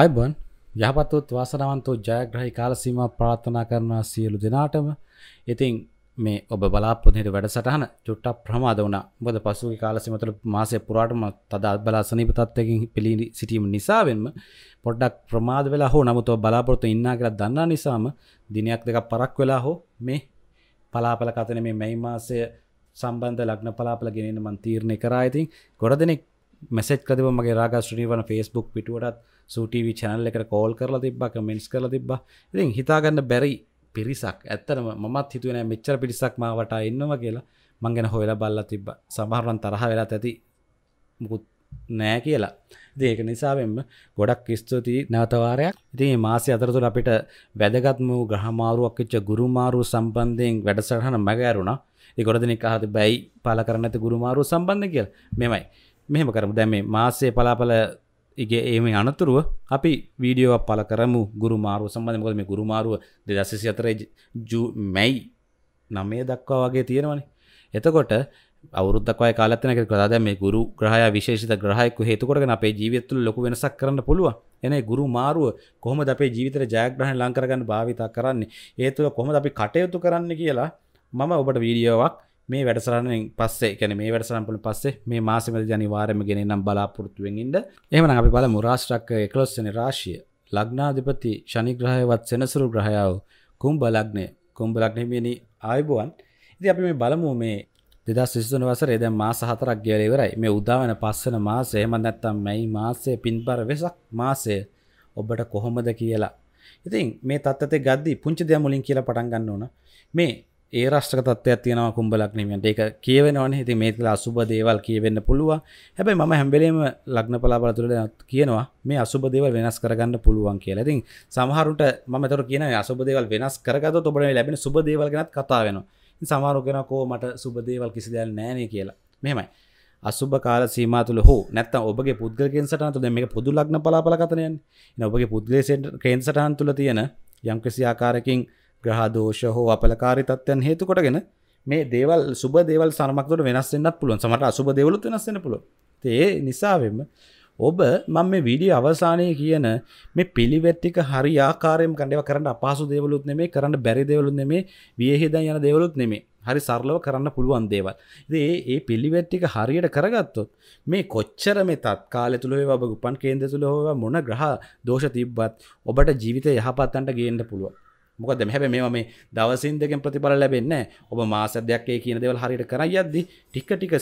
අයිබන් යහපත්තුත් වාසනාවන්තෝ ජයග්‍රහහි කාලසීම ප්‍රාර්ථනා කරනවා සියලු දෙනාටම ඉතින් මේ ඔබ බලාපොදයට වැඩසටහන චුට්ටක් ප්‍රමාද වුණ බොද පසුගේ කාලසිමතුළ මාසය පුරාටම තද අත්බලා සනීප තත්වකින් පිළි සිටීම නිසාවෙන්ම පොඩ්ඩක් ප්‍රමාද වෙලා හෝ නමුතුව බලාපොරොතු ඉන්න කියලා දන්නා නිසාම දිනයක් දෙක පරක් වෙලා හෝ මේ පලාපල කතන මේ මැයි මාසය සම්බන්ධ ලග්න පලාපල ගෙනෙන මන් තීරණය කරා ඉතින් ගොඩ දෙනෙක් මැසෙත් කදව මගේ රාගස්ශ්‍රී වන ෆෙස්බුක් පිටුවටත් සුටව චැනල් එකට කෝල් කරලා තිබ කමෙන්ස් කල තිබ ඉතින් හිතාගන්න බැරි පිරිසක් ඇත්තනම මත් හිතුවන මෙච්චර පිරිසක් මාවට ඉන්නවා කියලා මංගෙන හොයලා බල්ල තිබ සමහරන් තරහ වෙලා ඇති මුකුත් නෑ කියලා දේක නිසාවෙන්ම ගොඩක් ස්තුතියි නැවතවාරයක් ඉතින් මාසය අතරතුර අපිට වැදගත්ම වූ ග්‍රහමාරුවක්ච්ච ගුරුමාරු සම්බන්ධයෙන් වැඩසටහන මැගෑරුණා ගොඩදන කහත බැයි පල කරන ඇති ගුරුමාරු සම්බන්ධ කියල් මෙමයි මෙහෙම කරම දැම මාසේ පලාපල ඉගේ ඒම අනතුරුව අපි වීඩියෝ පල කරමු ගුරු මාරුව සම්බධමකද මේ ගුරුමාරුව දෙදසසි අතරේ මැයි නම්මය දක්වා වගේ තියෙනවනේ එතකොට අවුරුද්දක්වයි කාලත්නක කදාද මේ ගුරු ග්‍රහය විශේෂ ග්‍රහයක හේතුකොටගෙන අපේ ජීවිතතුල ලොක වෙනසක් කරන්න පුළුව එන ගුරු මාරුව කොහොම අපේ ජීවිතර ජයග්‍රහණ ලංකරගන්න භාවිතා කරන්නේ ඒතුළ කොහොම අපි කටයුතු කරන්න කියලා මම ඔබට වීඩියෝවක් මේ වැඩසරනෙන් පස්සේ කැන මේ වැඩසරම්පල පස්සේ මේ මාසමද ජනිවාරම ගෙන නම් බලාපොරත්තුවෙන්ඉට එමන අපි බල මුරාශ්ටක් එකලොස්සන රාශිය ලග්නාධිපති ශනිග්‍රහයවත් සෙනසුරු ග්‍රහයාව කුම්බ ලග්නය කුම්බ ලක්නමනි ආයබුවන් ඉති අපි මේ බලමු මේ දෙදා සිසුන වසරේ දැන් මාස හතරක් ගියලා ඉවරයි. මේ උදාවන පස්සන මාසය එහෙම නැත්නම් මැයි මාසයේ පින්බර වෙසක් මාසය ඔබට කොහොමද කියලා. ඉතින් මේ තත්ත්වයට ගද්දි පුංචි දෙයක් මුලින් කියලා පටන් ගන්න ඕන. මේ ඒ රාෂ්ට්‍රක තත්ත්වයක් තියෙනවා කුම්භ ලග්නයට ඒක කියවෙනවනේ ඉතින් මේක අසුබ දේවල් කියවෙන්න පුළුවන් හැබැයි මම හැම වෙලේම ලග්න පලාපල තුළ කියනවා මේ අසුබ දේවල් වෙනස් කරගන්න පුළුවන් කියලා. ඉතින් සමහරුන්ට මම ඒතර කියනවා අසුබ දේවල් වෙනස් කරගත්තොත් ඔබට ලැබෙන සුබ දේවල් ගැනත් කතා වෙනවා. ඉතින් සමහරු කියනවා කෝ මට සුබ දේවල් කිසි දෙයක් නැහැ කියලා. මෙහෙමයි. අසුබ කාල සීමා තුළ හෝ නැත්තම් ඔබගේ පුද්ගල කේන්සටහන තුළ මේක පොදු ලග්න පලාපල කතනයන්නේ. ඉතින් ඔබගේ පුද්ගල කේන්සටහන තුළ තියෙන යම්කිසි ආකාරයකින් ග්‍රහදෝෂ හෝ අපලකාරි තත්වයන් හේතුකොටගෙන මේ දේවල් සුබ දේවල් සරමක්තුට වෙනස් වෙන්නත් පුළුවන් සමට අසුබ දේවලුත් වෙනස් වෙන්න පුළුවන් ඒ නිසාවෙම ඔබ මම මේ වීඩියෝ අවසානයේ කියන මේ පිළිවෙත්තික හරි ආකාරයෙන් කණ්ඩේව කරන්න අපහසු දේවලුත් නෙමේ කරන්න බැරි දේවලුත් නෙමේ වියහිදන් යන දේවලුත් නෙමේ හරි සරලව කරන්න පුළුවන් දේවල්. ඉතින් ඒ ඒ පිළිවෙත් ටික හරියට කරගත්තොත් මේ කොච්චර මේ තත්කාලය තුල වේවා ඔබ උපන් කේන්ද්‍ර තුල වේවා මොන ග්‍රහ දෝෂ තිබ්බත් ඔබට ජීවිතය යහපත් අන්ට ගේන්න පුළුවන්. මොකද හැබ මේ මේ දවසින් දෙකෙන් ප්‍රතිඵල ලැබෙන්න ඔබ මාස දෙයක් ඒ කියන දෙවල් හරියට කරයි යද්දි ටික ටික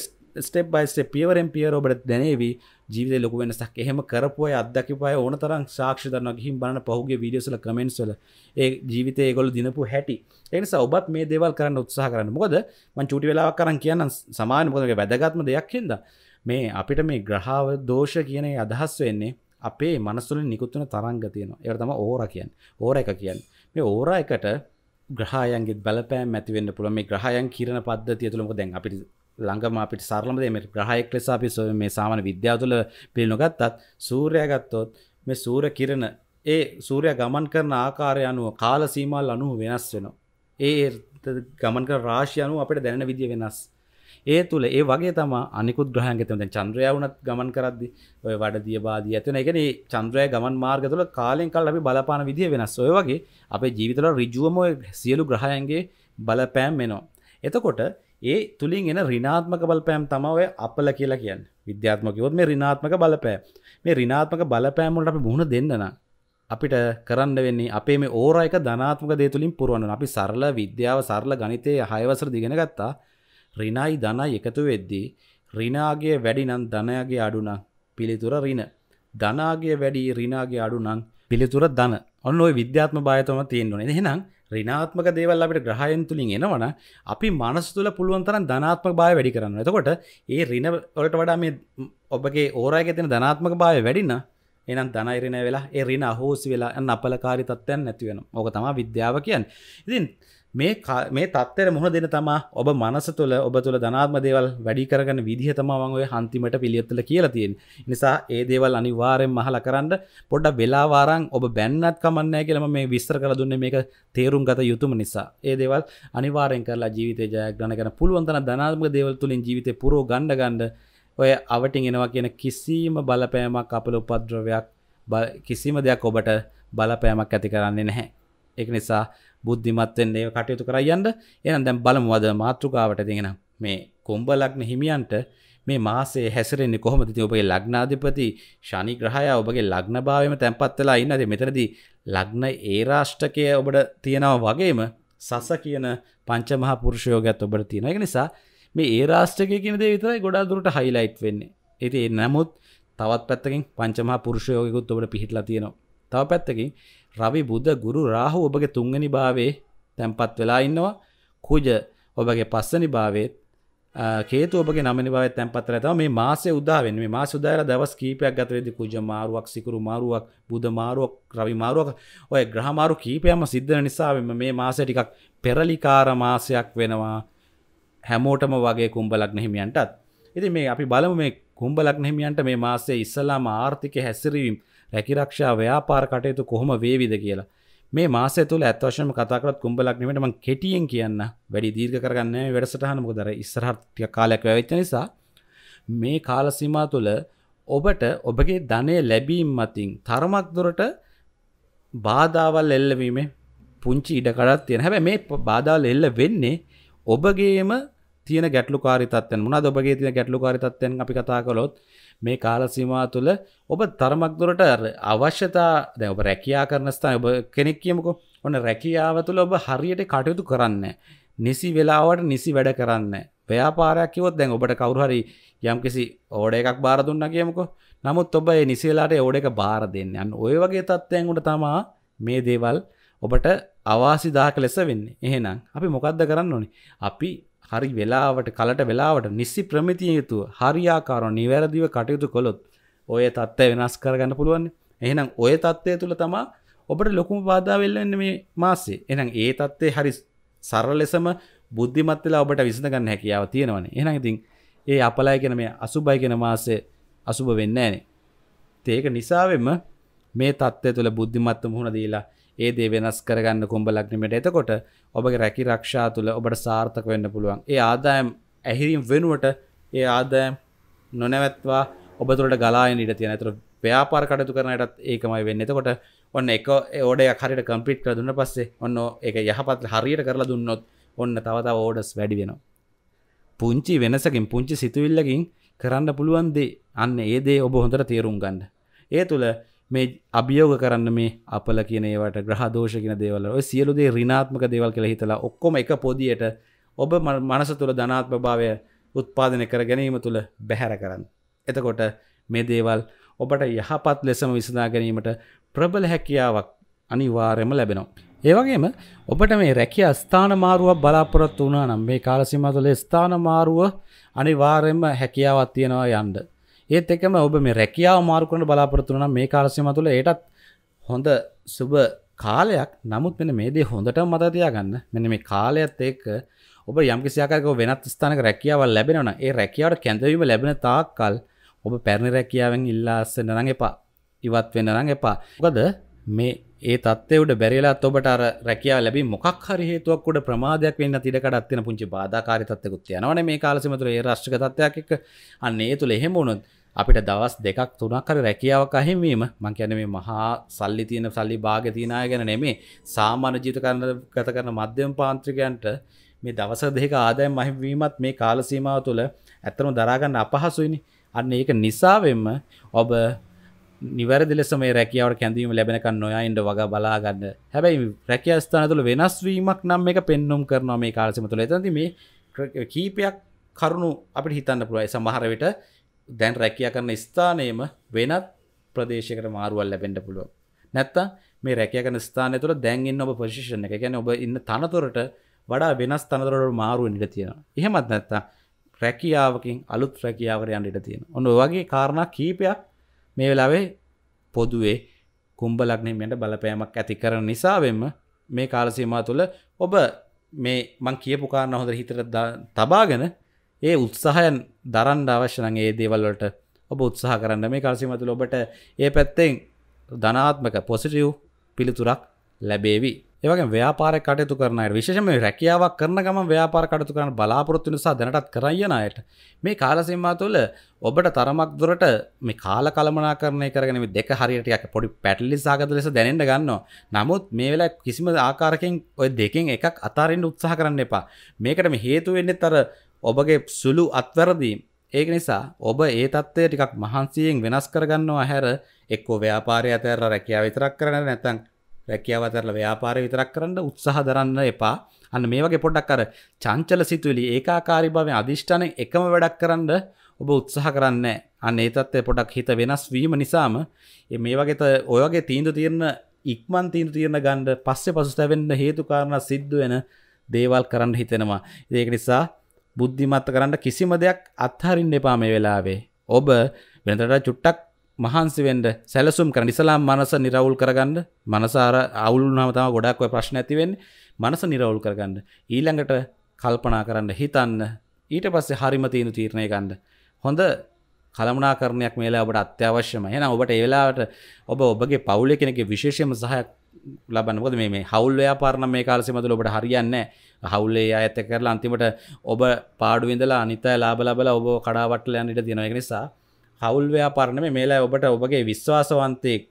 ස්ටෙප් බයිස් පියවරෙන් පියර ඔබට දැනේවි ජීවිත ලොකු වෙනසක් එහෙම කරපුවයි අත්දකිපය ඕන තරම් සාක්ෂි දරනවා ගිහින් බලන්න පහුගිය වීඩියෝස්වල කමෙන්ට්ස් වල ඒ ජීවිතේ ඒගොල්ලෝ දිනපු හැටි ඒ නිසා ඔබත් මේ දේවල් කරන්න උත්සාහ කරන්න මොකද මම චූටි වෙලාවක් කරන් කියන්නම් සමාන මොකද මේ වැදගත්ම දෙයක් හින්දා මේ අපිට මේ ග්‍රහව දෝෂ කියන අදහස් වෙන්නේ අපේ මනසුලින් නිකුත්වන තරංග තියෙනවා ඒකට තමයි ඕර කියන්නේ ඕර එක කියන්නේ මේ ඕරා එකට ග්‍රහයන්ගේ බලපෑම් ඇතිවෙන්න පුළුව මේ ග්‍රහයන් කියරන පද්ධතිය තුළම දැන් අපිට ළඟම අපිට සරලම දෙ මේ ග්‍රහයෙක් ලෙස අපි මේ සාමාන විද්‍යාව තුළ පිළිනොගත්තත් සූර්යය ගත්තොත් මේ සූර කිරණ ඒ සූරය ගමන් කරන ආකාරය අනුව කාල සීමල් අනුව වෙනස් වෙනවා. ඒ ගමන් කර රාශිය අනුව අපිට දැනෙන විදිය වෙනස්. ඒ තුළ ඒ වගේ තම අනිකු ග්‍රහන්ගතම චන්ද්‍රය වුණත් ගමන් කරද්දි ඔය වඩ දිය බාදී ඇතින එකන චන්ද්‍රය ගමන් මාර්ග තුළ කාලෙන් කල් අපි බලපාන විදිිය වෙනස් ඔය වගේ අපේ ජීවිතල රිජුවම සියලු ග්‍රහයන්ගේ බලපෑම් වෙනවා. එතකොට ඒ තුළින් එන රිනාත්මක බලපෑම් තමවය අපල කියලා කියන්න විද්‍යාත්මකයොත් මේ රිනාත්මක බලපෑ මේ රිනාත්මක බලපෑම්මට අපි මුහුණ දෙන්නන අපිට කරන්න වෙන්නේ අපේ මේ ඕරයික ධනාත්මක දේතුලින් පුරුවන්න අපි සරල විද්‍යාව සරල ගනිතය හයවසර දිගෙන ගත්තා රිනයි ධනයි එකතු වෙද්දී රිනාගේ වැඩි නම් ධනයාගේ අඩුනම් පිළිතුර රින. ධනාගේ වැඩි රිනාගේ අඩුනම් පිළිතුර ධන. ඔන්න ඔය විද්‍යාත්ම භායතම තියෙන්වන එහෙනම් රිනාත්මක දේවල් අපිට ග්‍රහයන් තුළින් එනවන අපි මනස් තුල පුළුවන් තරම් ධනාත්මක භාවය වැඩි කරන්න. එතකොට ඒ රින වලට වඩා මේ ඔබගේ ඕරායක තියෙන ධනාත්මක භාවය වැඩි නම් එනම් දනයිරණ වෙලා එරින අහෝසි වෙලා යන්න අපලකාරි තත්ත්වයන් නැතිවෙන ඕක තම විද්‍යාව කියන් ඉතින් මේ මේ තත්තර මුහුණ දෙන තමා ඔබ මනස තුළ ඔබ තුළ ධනාත්ම දේවල් වැඩි කරගන විදිහ තමාවගේ හන්තිමට පිළියොත්තල කියලතියෙන් නිසා ඒ දේවල් අනිවාරෙන් මහල කරන්න පොඩ්ඩ වෙලාවාරං ඔබ බැන්නත් කමන්නෑ කියලම මේ විස්තර කළ දුන්න මේක තේරුම් ගත යුතුම නිසා ඒ දේවල් අනිවාරෙන් කරලා ජීවිත ජයග්‍රන කන පුළුවන්තන ධනාත්ම දේවල් තුළින් ජීවිත පුරෝ ගණඩ ගන්ඩ ඔය අවටින් එනවා කියන කිසිීම බලපෑමක් අපල උපද්‍රවයක් කිසිම දෙයක් ඔබට බලපෑමක් ඇති කරන්නේ නැහැ එක නිසා බුද්ධිමත්වෙන්න්නේ කටයුතු කර යන්න එන දැම් බලමුවද මාතෘකාවට තිගෙන මේ කොම්බ ලක්න හිමියන්ට මේ මාසේ හැසරෙන්නේ කොහොම ති ඔබගේ ලග්නාධිපති ශනි ග්‍රහය ඔබගේ ලග්න භාවම තැන්පත්වෙලා ඉන්නද මෙතරදි ලග්න ඒ රාෂ්ටකය ඔබට තියෙනව වගේම සස කියන පංචමහා පුරුෂයෝගත් ඔබට තියෙන එක නිසා මේ ඒ රාෂ්ටකය කියන දේ විතරයි ගොඩා දුරට හයිලයිට් වෙන්නේ ඇති නමුත් තවත් පැත්තකින් පංචමහා පුරුෂයෝයකුත් ඔබට පිහිටලා තියෙනවා තව පැත්තකින් රවි බුද්ධ ගුරු රාහු ඔබගේ තුන්ගනි භාවේ තැන්පත් වෙලා ඉන්නවා කුජ ඔබගේ පස්සනි භාවේත් කේතු ඔබගේ නමනි භාවය තැන්පත් රැතව මේ මාසේ උදාවෙන් මේ මාස උදායලා දවස් කීපයක් ගත වෙද්දී කුජ මාරුවක් සිකුරු මාරුවක් බුද මාරුවක් රවි මාරුවක් ඔය ග්‍රහ මාරු කීපයක්ම සිද්ධ වෙන නිසා මේ මාසය ටිකක් පෙරලිකාර මාසයක් වෙනවා හැමෝටම වගේ කුම්ඹලක් නහිමියන්ටත් ඉති මේ අපි බලමු මේ කුම්ඹලක් නහිමියන්ට මේ මාසේ ඉස්සලාම ආර්ථික හැසිරීම් රැකිරක්ෂා ව්‍යාපාර කටයුතු කොහොම වේවිද කියලා මේ මාස තුළ ඇත්වශම කතාකරත් කුම්ඹලක් නීමටම කෙටියෙන් කියන්න වැඩි දීර්ග කරගන්න වැඩසටහන මොදර ඉස්සරහත්ය කාලයක් වැවිච්ච නිසා මේ කාලසිමා තුළ ඔබට ඔබගේ ධනය ලැබීම් මතින් තරමක් දුරට බාධාවල් එල්ලවීම පුංචි ඉඩකරත් තියෙන හැබැ මේ බාධාවල් එල්ල වෙන්නේ ඔබගේම තියෙන ගැටලු කාරිතත්වයන් මොනවාද ඔබගේ තියෙන ගැටලු කාරිතත්වයන් අපි කතා කළොත් මේ කාල සීමාව තුළ ඔබ තරමක් දුරට අවශ්‍යතා දැන් ඔබ රැකියා කරන ස්ථානය ඔබ කෙනෙක් කියමුකෝ ඔන්න රැකියාව තුළ ඔබ හරියට කටයුතු කරන්නේ නිසි වෙලාවට නිසි වැඩ කරන්නේ ව්‍යාපාරයක් කිව්වොත් දැන් ඔබට කවුරු හරි යම්කිසි ඕඩර් එකක් බාර දුන්නා කියමුකෝ නමුත් ඔබ ඒ නිසි වෙලාවට ඒ ඕඩර් එක බාර දෙන්න යන්න ওই වගේ තත්ත්වයන් උඩ තමයි මේ දේවල් ඔබට අවාසි දාහක ලෙස වෙන්නේ. එහෙනම් අපි මොකද්ද කරන්න ඕනේ? අපි හරි වෙලාවට කලට වෙලාවට නිසි ප්‍රමිතිය යුතුව හරියාකාරව නිවැරදිව කටයුතු කළොත් ඔය தත්ත්වය වෙනස් කරගන්න පුළුවන්. එහෙනම් ඔය தත්ත්වය තුල තමයි ඔබට ලොකුම බාධා වෙන්නේ මේ මාසේ. එහෙනම් ඒ தත්ත්වේ හරි සරල ලෙසම බුද්ධිමත් වෙලා ඔබට විසඳ ගන්න හැකියාව තියෙනවනේ. එහෙනම් ඉතින් ඒ අපලය කියන මේ අසුබයි කියන මාසේ අසුබ වෙන්නේ නැහනේ. ඒක නිසාවෙම මේ தත්ත්වය තුළ බුද්ධිමත්ව මුහුණ දීලා ඒදේ වෙනස් කරගන්න කුම්ඹ ලක්නිමට එතකොට ඔබගේ රැකි රක්ෂා තුළ ඔබට සාර්ථක වෙන්න පුළුවන් ඒ ආදායම් ඇහිරීම් වෙනුවට ඒ ආදායම් නොනැවැත්වා ඔබ තුළට ගලායන ඉට තියෙන ඇතුර ව්‍යාපාර කටතු කරනයටත් ඒකමයි වෙන්න එතකොට ඔන්න එක ඕඩ හරිට කම්පිට් කර දුන්න පස්සේ ඔන්න එක යහපත් හරියට කරලා දුන්නොත් ඔන්න තවත ඕඩස් වැඩි වෙනවා. පුංචි වෙනසකින් පුංචි සිතුවිල්ලකින් කරන්න පුළුවන්දේ අන්න ඒදේ ඔබ හොඳට තේරුම් ගන්න. ඒ තුළ මේ අභියෝග කරන්න මේ අපල කියනවට ග්‍රහදෝෂකන දේවල සියලුදේ රිනාත්මක දේවල් කළ හිතලා ඔක්කොම එක පොදියට ඔබ මනස තුළ ධනාත්ම භාවය උත්පාදනය කර ගැනීම තුළ බැහැර කරන්න. එතකොට මේ දේවල් ඔබට යහපත් ලෙසම විසඳා ගැනීමට ප්‍රබල හැකියාවක් අනිවාර්යම ලැබෙනවා. ඒවගේම ඔබට මේ රැකිය ස්ථාන මාරුවක් බලාපොරොත්තු වුණා නම් මේ කාලසිමතුලේ ස්ථාන මාරුව අනිවාර්යම හැකියාවක් තියෙනවා යන්න. ඒත් එකම ඔබ මේ රැකියාව මාරුකරන බලාපොරත්තුවන මේ කාලසිම තුළ ඒටත් හොඳ සුබ කාලයක් නමුත් මෙන මේදේ හොඳට මතතියාගන්න මෙන මේ කාලයක්ත් එක් ඔබ යම්කිසියකක වෙනත් ස්ථානක රැකියාවල් ලැබෙනවන ඒ රැකියාවට කැඳවීම ලැබෙන තාක්කල් ඔබ පැරණි රැකියාවෙන් ඉල්ලාස්සන්න නං එපා ඉවත් වෙන්න නං එපා ගද මේ ඒ තත්වවට බැරිලාත් ඔබට අර රැකියාව ලැබි මොකක් හරි හේතුවක් උඩ ප්‍රමාදයක් වෙන්න තිඩකඩක් තියෙන පුංචි බාධාකාරී තත්ත්වකුත් යනවනේ මේ කාලෙ සමතර ඒ රාෂ්ට්‍රික තත්ත්වයක් එක්ක අන්න ඒ තුල එහෙම වුණොත් අපිට දවස් දෙකක් තුනක් කර රැකියාවක් අහිමීම මං කියන මේ මහා සල්ලි තියෙන සල්ලි භාග තියෙන අය ගැන නෙමේ සාමාන්‍ය ජීවිත කරන ගත කරන මධ්‍යම පාන්ත්‍රිකයන්ට මේ දවස් දෙක ආදායම් අහිමීමත් මේ කාල සීමාව තුළ ඇත්තම දරා ගන්න අපහසුයිනේ අන්න ඒක නිසාවෙන්ම ඔබ නිවැරදි ලෙස මේ රැකියාවට කැඳවීම ලැබෙනකන් නොයයින්ට වග බලා ගන්න. හැබැයි රැකියා ස්ථාන තුළ වෙනස් වීමක් නම් මේක පෙන්වුම් කරනවා මේ කාලසීම තුළ. එතනදී මේ කීපයක් කරුණු අපිට හිතන්න පුළුවන්. සමහර විට දැන් රැකිය කරන ස්ථානයම වෙනත් ප්‍රදේශකට මාරුවල් ලැබෙන්ඩ පුළුව නැත්ත මේ රැකිය කන ස්ථාන තුර දැන්ගන්න ඔබ පශිෂණ එක ගැන ඔබ ඉන්න තනතුරට වඩා වෙනස් තනතුරට මාරුව ඉට තියෙන එහෙමත් නැත්තා රැකියාවකින් අලුත් රැකියාවරයන් ඉට තියෙන ඔන්න වගේ කාරණ කීපයක් මේ වෙලාවේ පොදුවේ කුම්ඹ ලක්නීමට බලපෑමක් ඇති කරන නිසාවෙන්ම මේ කාලසීමා තුළ ඔබ මේ මං කියපු කාරණ හොඳ හිතර තබාගෙන ඒ උත්සාහයන් දරන්න අවශ්‍යනගේ ඒ දේවල්ලට ඔබ උත්සාහ කරන්න මේ කල්සිමතුල ඔබට ඒ පැත්තෙන් ධනාත්මක පොසිටිව් පිළිතුරක් ලැබේවි ඒවගේ ව්‍යාපාර කටයුතු කරන අයට විශේෂම රැකියාවක් කරන ගම ව්‍යාපාර කටයුතු කරන බලාපොරොත්තු නිසා දැනටත් කරයන අයට මේ කාලසීමා තුළ ඔබට තරමක් දුරට මේ කාල කළමනාකරණය කරගෙන මේ දෙක හරියට යක් පොඩි පැටලි සාගත ලෙස දැනෙන්න ගන්නවා නමුත් මේ වෙලාව කිසිම ආකාරකින් ඔය දෙකෙන් එකක් අතාරින්න උත්සාහ කරන්න එපා මේකට මේ හේතු වෙන්නේ අර ඔබගේ සුළු අත්වැරදීම් ඒක නිසා ඔබ ඒ තත්ත්වය ටිකක් මහන්සියෙන් වෙනස් කරගන්නවා හැර එක්කෝ ව්‍යාපාරය අතර රැකියාව විතරක් කරන්න නැත්නම් රැකියාව අතරලා ව්‍යාපාරය විතරක් කරන්න උත්සාහ දරන්න එපා. අන්න මේ වගේ පොඩ්ඩක් අර චංචල සිතුවිලි ඒකාකාරී භාවයෙන් අදිෂ්ඨානෙන් එකම වැඩක් කරන්න ඔබ උත්සාහ කරන්නේ අන්න ඒ තත්ත්වය පොඩක් හිත වෙනස් වීම නිසාම මේ වගේ ඔය වගේ තීන්දුව తీරන ඉක්මන් තීන්දුව తీරන ගන්න පස්සේ පසුතැවෙන්න හේතු කාරණා සිද්ධ වෙන දේවල් කරන්න හිතෙනවා. ඒක නිසා බුද්ධිමත්ත කරන්න කිසිම දෙයක් අත්හරින්න එපා මේ වෙලාවේ. ඔබ වෙනතට චුට්ටක් මහන්සි වෙන්න සැලසුම් කරන්න ඉස්සලාම මනස නිරවුල් කරගන්න. මනස අර අවුල් වුණාම තමයි ගොඩක් ඔය ප්‍රශ්න ඇති වෙන්නේ. මනස නිරවුල් කරගන්න. ඊළඟට කල්පනා කරන්න හිතන්න. ඊට පස්සේ හරිම තියෙන තීරණය ගන්න. හොඳ කළමනාකරණයක් මේලා ඔබට අත්‍යවශ්‍යම. එහෙනම් ඔබට ඒ වෙලාවට ඔබ ඔබගේ පවුලේ කෙනෙක්ගේ විශේෂයෙන්ම සහයක් ලබන්න. මොකද මේ මේ හවුල් ව්‍යාපාර නම් මේ කාලෙ සීමා තුළ ඔබට හරියන්නේ නැහැ. හවුලේ ඇත කරලා අන්තිමට ඔබ පාඩුවිඳලා අනිත ලාබලබල ඔබ කඩාවටල යන්නට තියෙනයක නිසා හවුල්වයා පරණම මේලා ඔබට ඔබගේ විශ්වාසවන්තයෙක්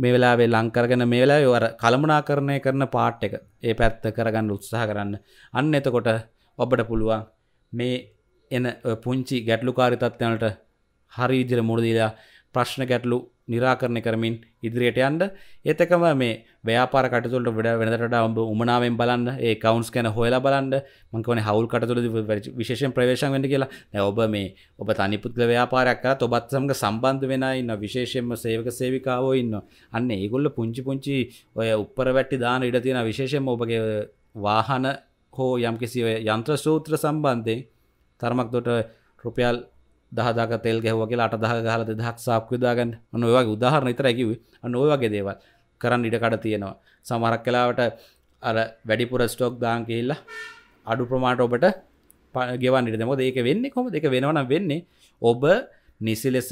මේ වෙලාවේ ලංකරගෙන මේ වෙලා වර කළමනා කරණය කරන පාට් එක ඒ පැත්ත කරගන්න උත්සාහ කරන්න අන්න එතකොට ඔබට පුළුවන් මේ එන පුංචි ගැටලු කාරිතත්වනට හරි විදිර මුරදීලා ප්‍රශ්න ගැටලු නිරාකරණය කරමින් ඉදිරියට යන්න ඒතකම මේ ව්‍යාපාර කටතුලට වඩා වෙනදට ඔබ උමනාවෙන් බලන්න ඒ කවුන්ස් ගැන හොයලා බලන්න මං කෝනේ හවුල් කටතුල විශේෂයෙන් ප්‍රවේශම් වෙන්න කියලා දැන් ඔබ මේ ඔබ තනි පුද්ගල ව්‍යාපාරයක් කරත් ඔබත් සමග සම්බන්ධ වෙන අය ඉන්නවා විශේෂයෙන්ම සේවක සේවිකාවෝ ඉන්නවා අන්න ඒගොල්ලෝ පුංචි පුංචි ඔය උඩර වැටි දාන ඉඩ තියෙන විශේෂයෙන්ම ඔබගේ වාහන හෝ යම්කිසි යන්ත්‍ර සූත්‍ර සම්බන්ධයෙන් තරමක් දොට රුපියල් දහදාක තෙල් ගැහුව කියලා අට දහ ගහල දෙදහක් සාප්කවිදාගන්න ඔන්න ඔයගේ උදාහරණ ඉතර ඇකිවේ අන්න ඔය වගේ දේවල් කරන්න ඉඩකඩ තියෙනවා සමහරක් කලාවට අර වැඩිපුර ස්ටෝක් දාන් කියලා අඩු ප්‍රමාණට ඔබට ගෙවන්නට දෙමොද ඒක වෙන්නේ කොම දෙක වෙනවනම් වෙන්නේ ඔබ නිසි ලෙස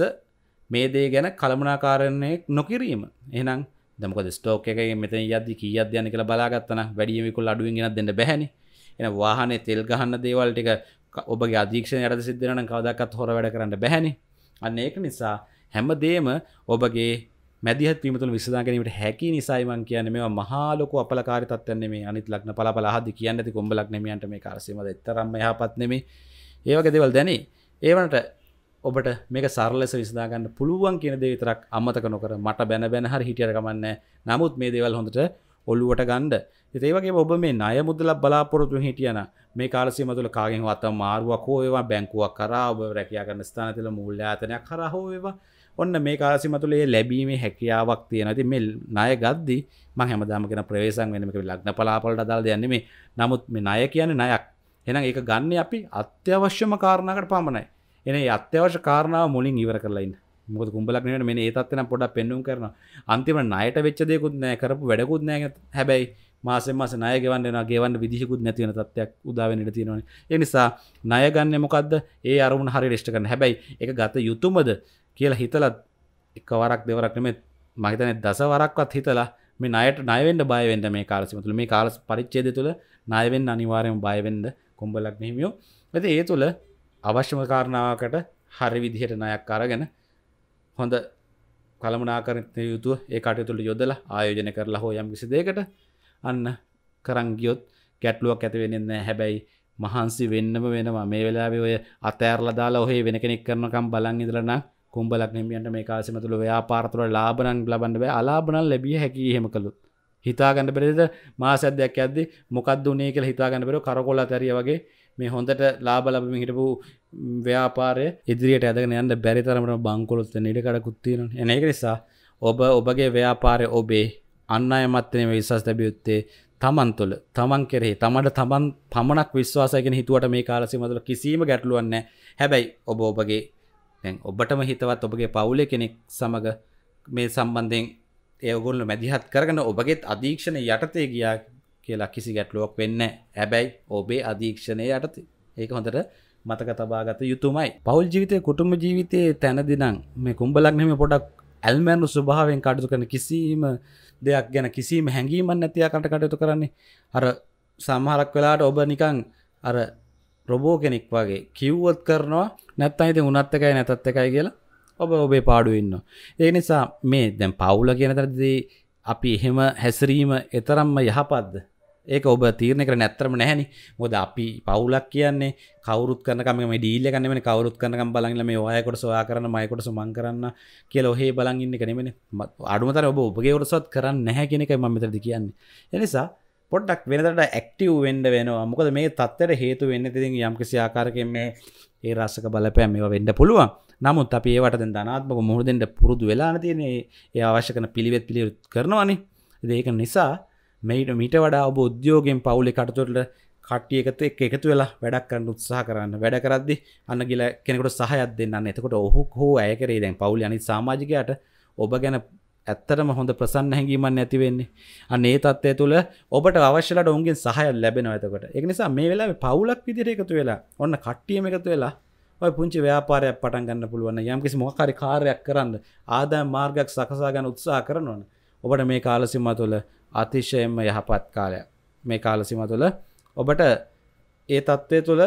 මේ දේ ගැන කළමනාකාරණය නොකිරීම එනම් දමක ස්ටෝක එක මෙත යද කියද යන කියලා බලාගත්තන වැඩියමිකුල් අඩුවෙන් ගෙන දෙන්න බැහැනි එන වාහනේ තෙල් ගහන්න දේවල් ටික ඔබගේ අධීක්ෂණ යරද සිද්ධන කවදක්ත් හොර වැඩ කරන්න බැහැනි අන්න ඒක නිසා හැමදේම ඔබගේ මැදිහත් වීමතුළ විසදාගැනීමට හැකි නිසායිමන් කියන මේ මහාලොක අපලකාරි තත්වන්නේ මේ අනිත් ලක්න පල පලහද කියන්න ඇති කොම්ඹලක් නමියන්ට මේ කාරසීම එතරම් යහපත් නෙමේ ඒවගේ දෙවල් දැනේ ඒවනට ඔබට මේ සරලෙස විසදාගන්න පුළුවන් කියන දේ විතරක් අමතක නොකර මට බැන බැන හරි හිටියට ගමන්න නමුත් මේ දේවල් හොඳට ඔල්ලුවට ගණ්ඩ ඒවගේ ඔබ මේ නය මුදල බලාපොරොතු හිටියන මේ කාලසි මතුළ කාගෙන් වත මාරුවක් හෝවා බැංකුවක් කරා ඔබ රැකයා කරන්න ස්ථානතිල මුල්්‍යාතනයක් කරහෝවා ඔන්න මේ කාලසි මතුළේ ලැබීමේ හැකියාවක් තියෙනති මේ නය ගද්දි මං හැමදාමගෙන ප්‍රවේශන් වෙනමක ලක්න පලාපලට දල් දෙයන්නේ මේ නමුත් මේ නය කියන නයක් එන ඒක ගන්න අපි අත්‍යවශ්‍යම කාරණකට පමණයි එන අත්‍යවශ්‍ය කාරණාව මුලින් ඉවර කරලයින්න මොක කුම්ඹලක්නට මේ ඒ තත්වන පොඩක් පෙන්නුම් කරන අන්තිම නයට වෙච්චදයකුත් නෑ කරපු වැඩකුත් නෑ හැබැයි මාසෙන් මස නය ගවන්න ගේවන්න විදිසිකුත් නැතිවන තත්වයක් උදාවෙනට තියෙනවන එනිසා නයගන්න මොකක්ද ඒ අරුණ හරි රෙෂ්ට කරන හැබැයි එක ගත යුතුමද කියලා හිතලත් එකවරක් දෙවරක්නම මහිතන දසවරක්වත් හිතලා මේ නයට නයවෙන්ඩ බයවෙන්ඩ මේ කාලසිමතුළ මේ කාලස් පරිච්චේද තුළ නයවෙන් අනිවාරයම බයවෙන්ඩ කොම්බලක් නහිමියෝ ඇති ඒ තුළ අවශ්‍යම කාරණාවකට හරි විදිහට නයක් අරගෙන හොඳ කළමනාකරන යුතු ඒ කටයුතුළ යොදල ආයෝජන කරලා හෝ යම් කිසි දෙකට අන්න කරංගියොත් ගැටලුවක් ඇතිවෙනන්න හැබැයි මහන්සි වෙන්නම වෙනවා මේ වෙලාබේ ඔය අතෑරල දාලා ඔහේ වෙන කෙනෙක් කරනකම් බලන් ඉදරන කුම්ඹලක් නිමියන්ට මේ කාසිමතුළ ව්‍යාපාරතුර ලාබනන් ලබන්ඩබ අලාබනල් ලැබිය හැකි හෙම කළු හිතාගන්න පෙරෙද මාසැදයක් ඇද මොකක්ද වනේ කියල හිතාගන්න පෙර කරකොල තැරිය වගේ මේ හොඳට ලාබ ලබම හිටපු ව්‍යාපාරය ඉදිරියට ඇදගෙන යන්න බැරිතරමට බංකොලොත් නිඩකට කුත්තින එනක නිසා ඔබ ඔබගේ ව්‍යාපාරය ඔබේ අන්න අයමත්තනම විශස් ලැබියුත්තේ තමන් තුළ තමන් කෙරෙහි තමට තමන් පමණක් විශ්වාසයගෙන හිතුවට මේ කාලසි මතුල කිසිීම ගැටලුවන්න හැබැයි ඔබ ඔබගේ තැන් ඔබටම හිතවත් ඔබගේ පවුලෙ කෙනෙක් සමඟ මේ සම්බන්ධයෙන් ඒගොල්ල මැදිහත් කරගන ඔබගේත් අධීක්ෂණ යටතේ ගියා කියලා කිසි ගැටලුවක් වෙන්න හැබැයි ඔබේ අධීක්ෂණය යටති ඒක හොඳට මතක තබාගත යුතුමයි පවල් ජීවිතය කුටුම ජීවිතය තැනදිනම් මේ කුම්ඹලක්නෙම පොඩක් ඇල්මෑනු ස්වභාවෙන් කටතු කරන කිසිීම දෙයක් ගැන කිසිීම හැඟීමන් නැතියා කට කටයුතු කරන්නේ අර සමහරක් වෙලාට ඔබ නිකං අර රොබෝ කෙනෙක් වගේ කිව්වොත් කරනවා නැත් අයිති උනත් එකයි නැතත් එකයි කියලා ඔබ ඔබේ පාඩු ඉන්න. ඒ නිසා මේ දැම් පවුල කියන තරදී අපි එහෙම හැසිරීම එතරම්ම යහපද්ද ඒක ඔබ තීරණ කර නැත්තරම නැහැනි මොද අපි පවුලක් කියන්නේ කවරුත් කරනකම මේ ඩීල්ල කන්න මේ කවරුත් කරනකම් බලංල මේ ඔයකොට සොයා කරන මයකොට සුමන් කරන්න කියල ඔහේ බලන් ඉන්න කනෙමෙන අඩුමතර ඔබ ඔබගේ වරසත් කරන්න නැහැ කෙනෙක මතරද කියන්නේ එනිසා පොඩ්ඩක් වෙනට ඇක්ටව වෙන්ඩ වෙනවා මොකද මේ තත්තර හේතු වෙන්න තිතින් යම්කිසි ආකාරකෙන් මේ ඒ රස්සක බලපෑම මේ වෙන්ඩ පුළුවන් නමුත් අප ඒවට ධනාත්මක මුහදෙන්ට පුරුදු වෙලාන තියනේ ඒ අවශ්‍යකන පිළිවෙත් පිළියුත් කරනවානි ඒක නිසා මෙයිට මිට වඩා ඔබ උද්‍යෝගෙන් පවුලි කටතුරට කට්ටිය එකතු එක් එකතු වෙලා වැඩක් කරන්න උත්සාහ කරන්න වැඩ කරද්දි අන්න ගිල කෙනෙකුට සහයක් දෙන්න එතකොට ඔහු හෝ ඇය කරේ දැන් පවුලි අනි සමාජිකයට ඔබ ගැන ඇත්තටම හොඳ ප්‍රසන්න හැඟීමන් ඇතිවෙන්නේ අන්නේ තත්වය තුළ ඔබට අවශ්‍යලට ඔුන්ගෙන් සහය ලැබෙන ඇතකොට එනිසා මේ වෙලා පවුලක් විදිර එකතු වෙලා ඔන්න කට්ටියම එකතු වෙලා ඔය පුංචි ව්‍යාපාරයක් පටන් ගන්න පුළුවන් යම්කිසි මොකරි කාරයක් කරන්න ආදාය මාර්ගයක් සකසා ගන්න උත්සාහ කරනවන ඔබට මේ කාලසිම්ම තුළ අතිශයෙන්ම යහපත් කාලයක් මේ කාලසිම තුළ ඔබට ඒ තත්ත්වය තුළ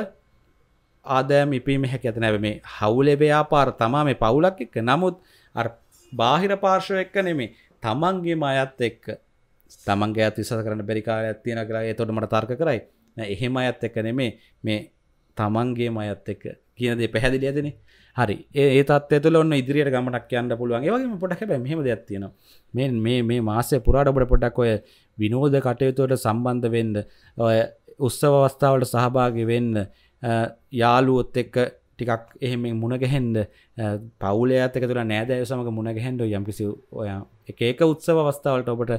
ආදෑම ඉපීම හැක ඇත නැව මේ හවුලේ ව්‍යාපාර තමා මේ පවුලක් එක්ක නමුත් බාහිර පාර්ශව එක්ක නෙමේ තමන්ගේම අයත් එක්ක තමන්ගේ අත් විසස කරන්න බැරිකාර ඇත්තියෙන කර තොට මට තර්ක කරයි එහෙම අයත් එක්ක නෙමේ මේ තමන්ගේ මයත් එක්ක කියනදේ පැහැදිලියදන හරි ඒ තත් තුලොන්න ඉදිරියට ගමටක් යන්න පුළුවන් වගේ පොඩක් හැබැයි මෙහෙම දෙයක් තියෙනවා මේ මේ මේ මාසයේ පුරාට ඔබට පොඩක් ඔය විනෝද කටයුතුවට සම්බන්ධ වෙන්න ඔය උත්සව අවස්ථාවලට සහභාගී වෙන්න යාළුවොත් එක්ක ටිකක් එහෙම මුණගැහෙන්ද පවුලයත් එක තුළ නෑදෑ සමඟ මුණගැහෙන්ඩ යම්කිසි ඔයා එක ඒක උත්සව අවස්ථාවලට ඔබට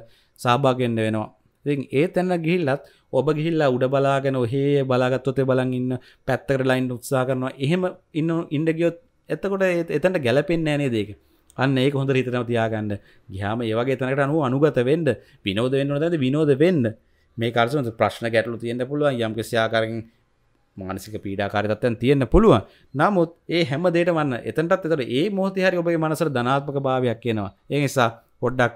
සහභාගෙන්ඩ වෙනවා ඒ තැන්න ගිල්ලත් ඔබ ගිල්ලා උඩ බලාගෙන ඔහේ බලාගත්තොතේ බලන් ඉන්න පැත්තකට ලයින් උත්සා කරනවා එහෙම ඉන්න ඉන්ඩගියොත් එතකොට එතැට ගැලපෙන් ෑනේ දේක අන්න ඒ හොඳ හිතනව තියාගන්න ගහම ඒවගේ තැනකට අනුව අනුගත වෙන්ඩ විනෝද වෙන්න ඇද විනෝද වෙන්න මේ කරසුන් ප්‍රශ්න ගැටලු තියෙන්ට පුළුවන් යම්ක සයාකරින් මානසික පීඩාකාරිතත්වයන් තියෙන්න්න පුළුව නමුත් ඒ හැම දේට වන්න එතටත් එතට ඒ මෝතිහරි ඔබගේ මනසර ධනාත්මක භාවයක් කියනවා ඒ නිසා පොඩ්ඩක්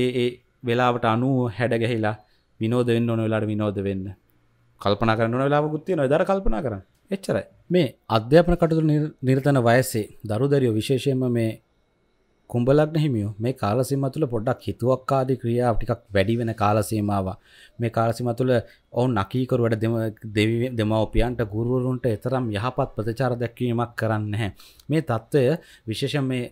ඒ වෙලාවට අනු හැඩ ගැහිලා විනෝද වෙන්න ඕන වෙලාට විනෝද වෙන්න කල්පන කරන්න වෙලාවකුත්තිය නොදර කල්පනා කර එච්චර මේ අධ්‍යාපන කටතු නිර්තන වයසේ දරු දැරියෝ විශේෂයම මේ කුම්ඹලක්න හිමියෝ මේ කාලසිම තුළ පොඩ්ඩක් හිතුවක්කාදී ක්‍රියා ටිකක් වැඩි වෙන කාලසීමාව මේ කාලසිම තුළ ඔවුන් නකීකරුවට දෙමවපියන්ට ගුරුවරුන්ට එතරම් යහපත් ප්‍රතිචාර දැක්වීමක් කරන්න හැ මේ තත්ත්වය විශේෂ මේ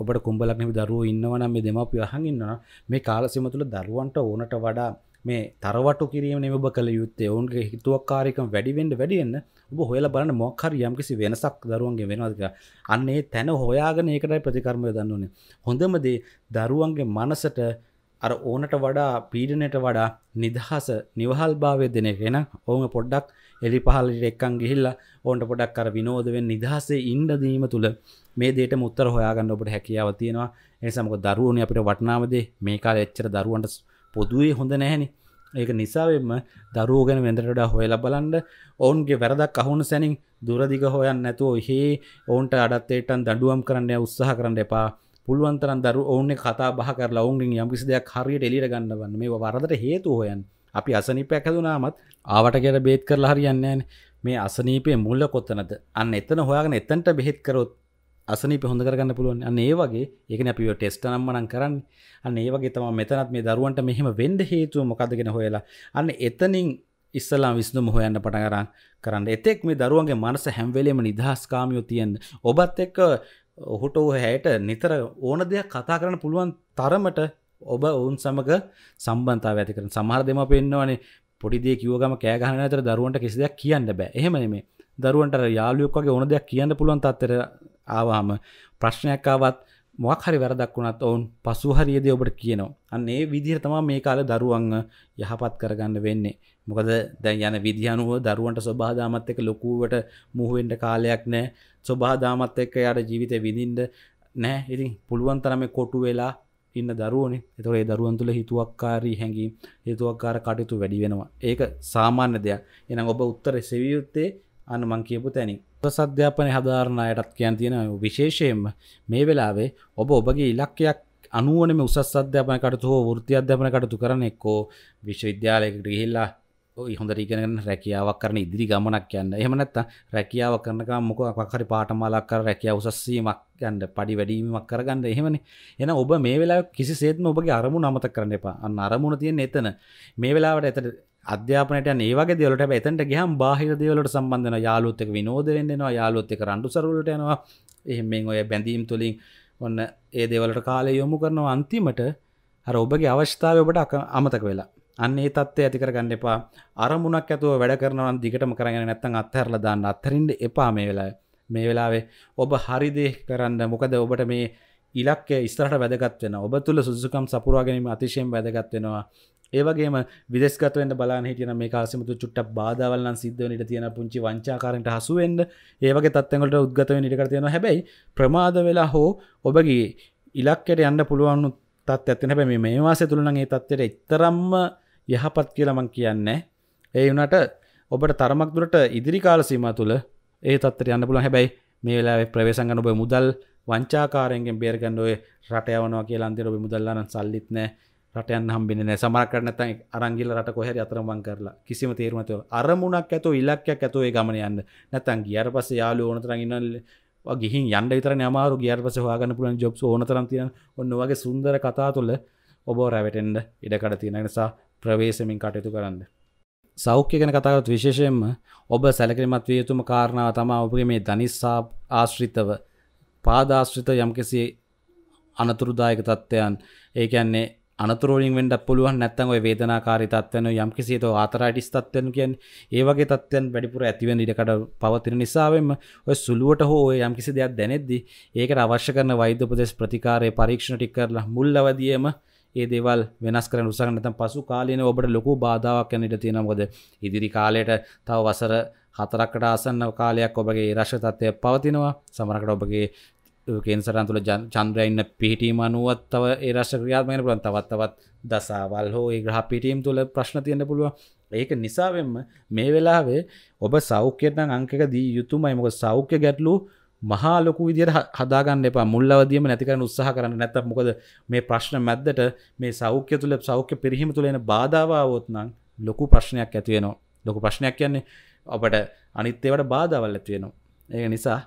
ඔබට කුම්ඹලක් නැති දරුවෝ ඉන්නවනම් මේ දෙමාපියෝ අහන් ඉන්නවා මේ කාලසීම තුළ දරුවන්ට ඕනට වඩා මේ තරවටු කිරීම නෙමෙයි ඔබ කළ යුත්තේ ඔවුන්ගේ හිතුවක්කාරීකම වැඩි වෙන්න වැඩි වෙන්න ඔබ හොයලා බලන්න මොකක් හරි යම්කිසි වෙනසක් දරුවන්ගෙන් වෙනවද කියලා අන්න ඒ තැන හොයාගෙන ඒකටයි ප්‍රතිකර්මය දන්න ඕනේ හොඳම දේ දරුවන්ගේ මනසට අර ඕනට වඩා පීඩනයට වඩා නිදහස නිවහල්භාවය දෙන එක එන ඔවුන් පොඩ්ඩක් එලි පහලට එක්කන් ගිහිල්ල ඕන්ට පොඩක් කර විනෝදවෙන් නිදහසේ ඉන්ඩ දීම තුළ මේ දේට මුත්තර හොයාගන්න ඔබට හැකියාව තියෙනවා එනිසමක දරුවන අපිට වටනාවදේ මේ කාල එච්චර දරුවන්ට පොදුවේ හොඳ නැහැනි ඒක නිසාවෙන්ම දරුව ගැන වෙදරට හොයල බලන්ඩ ඔවුන්ගේ වැරදක් අහුණු සැනින් දුරදිග හොයන් නැතුව හේ ඔවුන්ට අඩත්තේටන් දඩුවම් කරන්න උත්සාහ කරන්න එපා පුළුවන්තරන් දරු ඔවුන්නේ කතා බහ කරලා ඔවුන්ගින් යම්කිසි දෙයක් හරියට එලිට ගන්නවන්න මේ වරදට හේතු හොයන් අපි අසනීපයක් හැදුනාමත් ආවට ගැට බේත් කරලා හරියන්නේ නැහැ මේ අසනීපේ මුල කොතනද අන්න එතන හොයාගෙන එතනට බෙහෙත් කරොත් අසනීප හොඳ කරගන්න පුළුවන් අන්න ඒ වගේ ඒකනේ අපි ඔය ටෙස්ට් නම්මනම් කරන්නේ අන්න ඒ වගේ තමයි මෙතනත් මේ දරුවන්ට මෙහෙම වෙන්න හේතුව මොකද්ද කියන හොයලා අන්න එතනින් ඉස්සලාම් විසඳුම හොයන්න පටන් අරන් කරන්න එතෙක් මේ දරුවන්ගේ මනස හැම්වෙලේම නිදහස්කාමියෝ තියෙන්න ඔබත් එක්ක ඔහුට ඔහ හැයට නිතර ඕන දෙයක් කතා කරන්න පුළුවන් තරමට ඔබ ඔවුන් සමඟ සම්බන්තාව ඇති කරන සමහර දෙම පෙන්න්නවනේ පොඩිදේ කිවගම කෑගහන අතර දරුවන්ට කිසිදයක් කියන්න බෑ එහෙමනේ දරුවන්ට යාලුවක්ගේ ඕන දෙයක් කියන්න පුළුවන් තත්තර ආවාම ප්‍රශ්නයක් ආවත් මොක් හරි වැරදක් වුණත් ඔවුන් පසු හරියද ඔබට කියනවා අන්නේ විදිහ තමා මේ කාල දරුවන් යහපත් කරගන්න වෙන්නේ මොකද දැන් යන විදිහනුව දරුවන්ට ස්වබාදාමත් එක ලොකුවට මුහුවෙන්ට කාලයක් නෑ ස්වබාදාමත් එක්ක යට ජීවිතය විඳින්ට නෑ ඉතින් පුළුවන් තරම කොටු වෙලා ඉන්න දරුවනේ එතකොට ඒ දරුවන් තුළ හිතුවක්කාරී හැඟීම් හේතුවක්කාර කටයුතු වැඩි වෙනවා ඒක සාමාන්‍ය දෙයක් එහෙනම් ඔබ උත්තර සෙවිය යුත්තේ අන්න මං කියපු තැනින් ප්‍රසද්ධාපන හදාරණ අයටත් කියන් තියෙන විශේෂයෙන්ම මේ වෙලාවේ ඔබ ඔබගේ ඉලක්කයක් අනුවනම උසස් අධ්‍යාපන කටතු හෝ ෘති අධ්‍යාපන කටතු කරන එක්කෝ විශ්වවිද්‍යාලයකට ගිහිල්ලා හොඳ ඉගෙනගෙන රැකියාවක් කරන ඉදිරි ගමනක් යන්න එහෙම නැත්තම් රැකියාව කරනකම් මොකක් හරි පාඨමාලක් කර රැකියාව උසස්සීමක් යන්න padi වැඩිවීමක් කරගන්න එහෙමනේ එහෙනම් ඔබ මේ වෙලාවේ කිසිසේත්ම ඔබගේ අරමුණ අමතක කරන්න එපා අන්න අරමුණ තියෙන්නේ එතන මේ වෙලාවට එතන අධ්‍යාපනයට යන ඒ වගේ දේවල්ට හැබැයි එතනට ගියහම බාහිර දේවල්වලට සම්බන්ධ වෙනවා යාළුවොත් එක්ක විනෝද වෙන්න එනවා යාළුවොත් එක්ක රණ්ඩු සරුවලට යනවා එහෙම මෙන් ඔය බැඳීම් තුලින් ඔන්න ඒ දේවල්ට කාලය යොමු කරනවා අන්තිමට අර ඔබගේ අවස්ථාව ඔබට අමතක වෙලා අන්න ඒ තත්ත්වය ඇති කරගන්න එපා අරමුණක් ඇතුව වැඩ කරනවා නම් දිගටම කරගෙන නැත්නම් අත්හැරලා දාන්න අත්හරින්න එපා මේ වෙලාවේ මේ වෙලාවේ ඔබ හරි දේ කරන්න මොකද ඔබට මේ ඉලක්කය ඉස්තරට වැදගත් වෙන ඔබ තුළ සුදුසුකම් සපුරා ගැනීම අතිශයෙන් වැදගත් වෙනවා ඒවගේම විදෙස්ගතවෙන්ට බලාන හිටියන මේ කාසිමතු චුට්ට බාධවල්ලන් සිද්ධවනිට තියෙන පුංචි වංචාකාරට හසුවෙන්ඩ ඒවගේ තත්වලට උද්ගතව නිකට තියෙන හැබැයි ප්‍රමාද වෙලා හෝ ඔබගේ ඉලක්කට යන්න පුළුවන්ු තත් ඇතින හැබැ මේ වාස තුළනගේ තත්වයට එක්තරම්ම යහපත් කියලමං කියන්න ඒ වනට ඔබට තරමක් දුරට ඉදිරි කාල සීම තුළ ඒ තත්තර යන්න පුළ හැබැයි මේ වෙලා ප්‍රවේසගන්න ඔබ මුදල් වංචාකාරයෙන් බේරගන්නුව රටයවනවා කියලාන්දර ඔබ මුදල්ලන්න සල්ලිත්න රටයන් හම්බින සමරකරනත අරංගිල රට කොහැරි අතරමං කරලා කිසිම තේරුමතව අරමුණක් ඇතු ඉල්ලක්යක් ඇතුවේ ගමන යන්න නැතන් ගියර පස යාලු ඕනතරගන්න ගිහි යන්න තර නමාරු ගියර් පස හගන්න පුලන් ජොබ් ඕනතරන් තියන ඔන්නවගේ සුන්දර කතා තුළ ඔබෝ රැවටෙන්ඩ ඉඩකට තියෙන නිසා ප්‍රවේශමින් කටයුතු කරන්න. සෞඛ්‍ය ගැන කතාවත් විශේෂයෙන්ම ඔබ සැලකිරිමත් විය යුතුම කාරණාව තමා ඔබගේ මේ ධනිස්සා ආශ්‍රිතව පාදාශ්‍රිත යම්කිසි අනතුරුදායක තත්ත්වයන් ඒ කියන්නේ අනතුරෝලින් වෙන්ඩ පුළුවන් නැත්තන් ඔය වේදනාකාරි තත්වන යම්කිසිේත ආතරයිටිස් තත්වයන් කියන් ඒවගේ තත්වයන් වැඩිපුර ඇතිවෙන් ඉඩකට පවතින නිසාවෙන්ම ඔය සුළුවට හෝ යම්කිසි දෙයක් දැනෙද්දි ඒක අවශ්‍ය කරන වෛද්‍යපදෙස් ප්‍රතිකාරය පරීක්ෂණ ටික් කරලා මුල්ලවදියම ඒ දේවල් වෙනස් කරන උසන්නතම් පසු කාලයන ඔබට ලොකු බාධාවක් යනට තියෙනකොද ඉදිරි කාලයට තව වසර හතරකට අසන්න කාලයක් ඔබගේ රශ්තත්වය පවතිනවා සමරකට ඔබගේ කේන්සරන් තුළ චන්ද්‍රයන්න පිහිටීම අනුවත් තව ඒ රශ්‍ර ක්‍රියාත්මයන පුළන් තවත්තවත් දසාවල් හෝ ඒ ග්‍රහ පිටීම් තුළ ප්‍රශ්න තියන්න පුළුව ඒක නිසාවෙන්ම මේ වෙලාවේ ඔබ සෞඛ්‍යයටන අංකක දී යුතුමයි මොක සෞඛ්‍ය ගැටලූ මහා ලොකු විදියට හදාගන්න එපා මුල්ලවදියම නැතිකරන උත්සාහ කරන්න නැත මොකද මේ ප්‍රශ්න මැද්දට මේ සෞඛ්‍ය තුළ සෞඛ්‍ය පිරිහිම තුළ එන බාධාවවොත්නම් ලොකු ප්‍රශ්නයක් ඇතිවෙනවා ලොකු ප්‍රශ්නයක් කියන්නේ අපට අනිත්‍යවට බාධාවල් ඇතිවෙනවා ඒ නිසා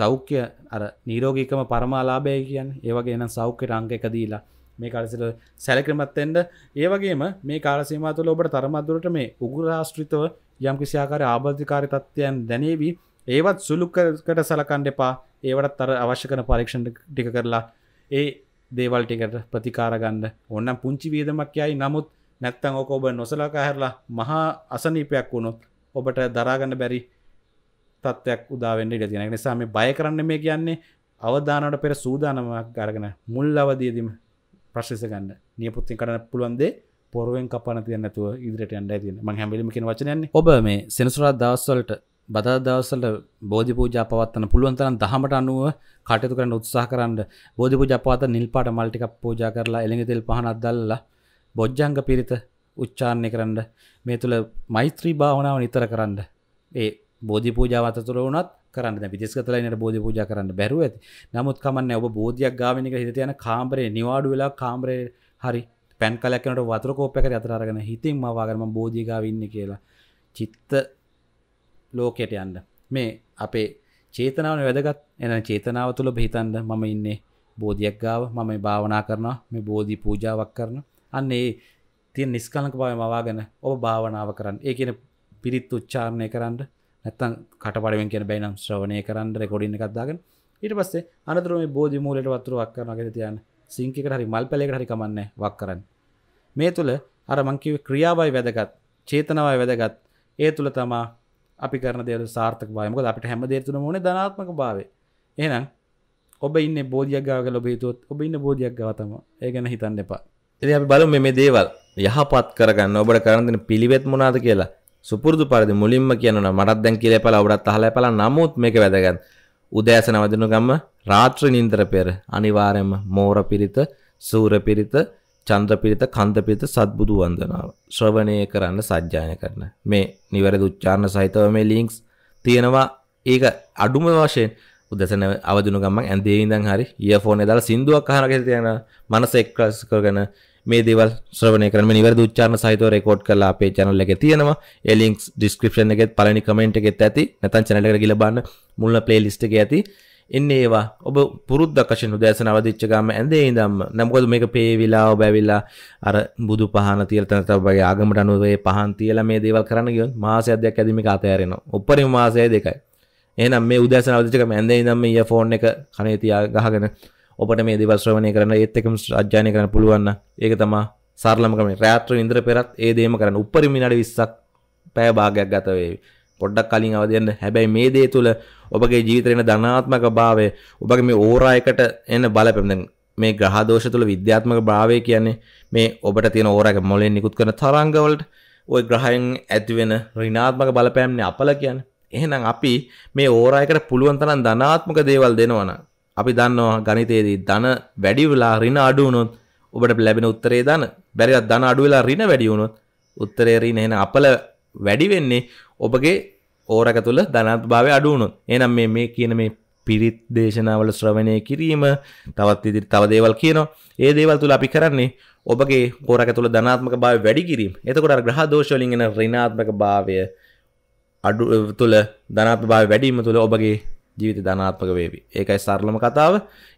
සෞඛ්‍ය අර නීරෝගීකම පරමාලාභය කියන් ඒවගේ නම් සෞඛ්‍ය රංග එක දීලා මේ කාලසිට සැලක්‍රමත්තෙන්ට ඒවගේම මේ කාලසීමතුල ඔබට තරමත්දුරට මේ උගුරාශ්‍රිතව යම් කිසියාකාර ආබධිකාරි තත්ත්වයන් දැනේවී ඒවත් සුළුකට සලකන්න එපා ඒවට තර අවශ්‍ය කන පරීක්ෂණ ටික කරලා ඒ දේවල් ටිකට ප්‍රතිකාරගන්න ඔන්න පුංචි වේදමක් යයි නමුත් නැත්තං ඕක ඔබ නොසලකා හැරලා මහා අසනීපයක් වුණොත් ඔබට දරාගන්න බැරි තත්ත්වයක් උදාවෙන්න ඉඩ තියෙන නිසා මේ බය කරන්න මේ කියන්නේ අවධානට පෙර සූදානමක් අරගෙන මුල් අවදියදීම ප්‍රශ්ස ගන්න නියපුත්තින් කරන්න පුළුවන්දේ පොරුවෙන් කපන තියන්නතුව ඉදිරට අන්ඩ තින මං හැමිලිම කියෙන වචනයන්නේ ඔබ මේ සෙනසුරා දවස්වලට බදා දවසල බෝධි පූජා පවත්වන්න පුළුවන් තරම් දහමට අනුව කටයුතු කරන්න උත්සාහ කරන්න. බෝධි පූජා පවත්වන නිල් පාට මල් ටිකක් පූජා කරලා එළඟ තෙල් පහනක් දැල්ලා බොජ්ජංග පිරිත උච්චාරණය කරන්න. මේ තුල මෛත්‍රී භාවනාව නිතර කරන්න. ඒ බෝධි පූජාව අතතුර වුණත් කරන්න විදෙස්ගතලා ඉන්නට බෝධි පූජා කරන්න බැරුව ඇති. නමුත් කමන්නේ ඔබ බෝධියක් ගාවෙන එක හිතේ යන කාමරේ නිවාඩු වෙලා කාමරේ හරි පැන් කලක් යනකොට වතුර කෝප්පයකට අතර අරගෙන හිතින් මවාගෙන මම බෝධිය ගාව ඉන්නේ කියලා. චිත්ත ලෝකයට යන්න මේ අපේ චේතනාවන වැදගත් එන චේතනාව තුළ බහිතන්ද මම ඉන්නේ බෝධියක් ගාව මම භාවනා කරනවා මේ බෝධි පූජාවක් කරන අන්න ඒ තිය නිස්කලක බව මවාගෙන ඔබ භාවනාව කරන්න ඒ කියන පිරිත් උච්චාරණය කරන්න නැත්තන් කටපඩුවෙන් කියන බැනම් ශ්‍රවණය කරන්න රෙකොඩින්න එකක්දාගෙන ඊට පස්සේ අනතුර මේ බෝධි මූලයට වතුරක් කරනගෙන තියන්න සිංකිකට හරි මල් පැලෙකට හරි කමන්නේ වක් කරන්න මේ තුළ අර මංකිව ක්‍රියාවයි වැදගත් චේතනාවයි වැදගත් ඒ තුළ තමා අපි කරන දේර සාර්ථක බයමක අපට හැම දේතුන ඕන ධනාත්මක භාව එහනම් ඔබ ඉන්න බෝධියක්ගාග ලොබේතුත් ඔබ ඉන්න බෝධියක් ගවතම ඒ ගැන හිතන්න එපා එති අපි බලු මෙ දේවල් යහපත් කරගන්න ඔබට කරන්දින පිළිවෙත් මොනාද කියලා සුපුරදු පරදි මුලින්ම කියනන මටත් දැන් කියල පල ඔබටත් හල පල නමුත් මේක වැදගන්න උදෑසන වදනු ගම්ම රාත්‍ර නින්දර පෙර අනිවාරයම මෝර පිරිත සූර පිරිත චන්ද්‍රපිරිත කන්දපිරිත සත්බුදු වන්දනාව ශ්‍රවණය කරන්න සජ්ජායන කරන මේ නිවැරදි උච්චාරණ සහිතව මේ ලින්ක්ස් තියෙනවා ඒක අඩුම වශයෙන් උදසන අවදුන ගමන් ඇඳේ ඉඳන් හරි ඊයර්ෆෝන් එක දාලා සින්දුවක් අහනකෙ තියෙන මනස එක්ස් කරගෙන මේ දේවල් ශ්‍රවණය කරන මේ නිවැරදි උච්චාරණ සහිතව රෙකෝඩ් කරලා අපේ channel එකේ තියෙනවා ඒ links description එකෙත් පළවෙනි comment එකෙත් ඇති නැත්නම් channel එකට ගිහලා බලන්න මුල්ම playlist එකේ ඇති එන්න ඒවා ඔබ පුරුද්දක්කශෙන් උදෑසන අවදිච්ච ගම ඇඳේ ඉඳම්ම නැමකොද මේක පේවිලා ඔබ ඇවිල්ලා අර බුදු පහන තියලා තන තබගේ ආගමට අනුව මේ පහන් තියලා මේ දේවල් කරන්න ගියොත් මාසයක් දෙකක් ඇදි මේක අතහැරෙනවා. උපරිම මාසය දෙකයි. එහෙනම් මේ උදෑසන අවදිච්ච ගම ඇඳේ ඉඳන් මේ ඉයර්ෆෝන් එක කනේ තියා ගහගෙන ඔබට මේ දේවල් ශ්‍රවණය කරන්න ඒත් එකම අධ්‍යයනය කරන්න පුළුවන් ඒක තමයි සරලම ක්‍රමය. රාත්‍රී ඉඳර පෙරත් ඒ දේම කරන්න. උපරිම විනාඩි 20ක් පැය භාගයක් ගත වේවි. පොඩ්ඩක් කලින් අවදි වෙන්න. හැබැයි මේ දේ තුල ඔබගේ ජීවිතරෙන ධනාත්මක භාවය ඔබගේ මේ ඕරායකට එන්න බලපෙන්දෙන් මේ ග්‍රහදෝෂ තුළ විද්‍යාත්මක භාවය කියන්නේ මේ ඔබට තියෙන ඕරායක මොලෙන් නිකුත් කරන තරංගවලට ওই ග්‍රහයන් ඇතිවෙන ඍණාත්මක බලපෑම්නේ අපල කියන්නේ. එහෙනම් අපි මේ ඕරායකට පුළුවන් තරම් ධනාත්මක දේවල් දෙනවනම් අපි දන්නවා ගණිතයේදී ධන වැඩි වෙලා ඍණ අඩු වුණොත් ඔබට ලැබෙන උත්තරේ ධන. බැරිවත් ධන අඩු වෙලා ඍණ වැඩි වුණොත් උත්තරේ ඍණ එහෙනම් අපල වැඩි වෙන්නේ ඔබගේ ඕරක තුළ ධනත් භාවය අඩුවුණු එනම් මේ කියන මේ පිරිත් දේශනාවල ශ්‍රවණය කිරීම තවත් ඉදිරි තව දේවල් කියනවා. ඒ දේවල් තුල අපි කරන්නේ ඔබගේ හෝරක තුල ධනාත්මක භාවය වැඩි කිරීම. එතකොට අර ග්‍රහ දෝෂ වලින් එන ඍණාත්මක භාවය අඩු තුල ධනාත්මක භාවය වැඩි වීම තුල ඔබගේ ජීවිත ධනාත්මක වේවි. ඒකයි සරලම කතාව.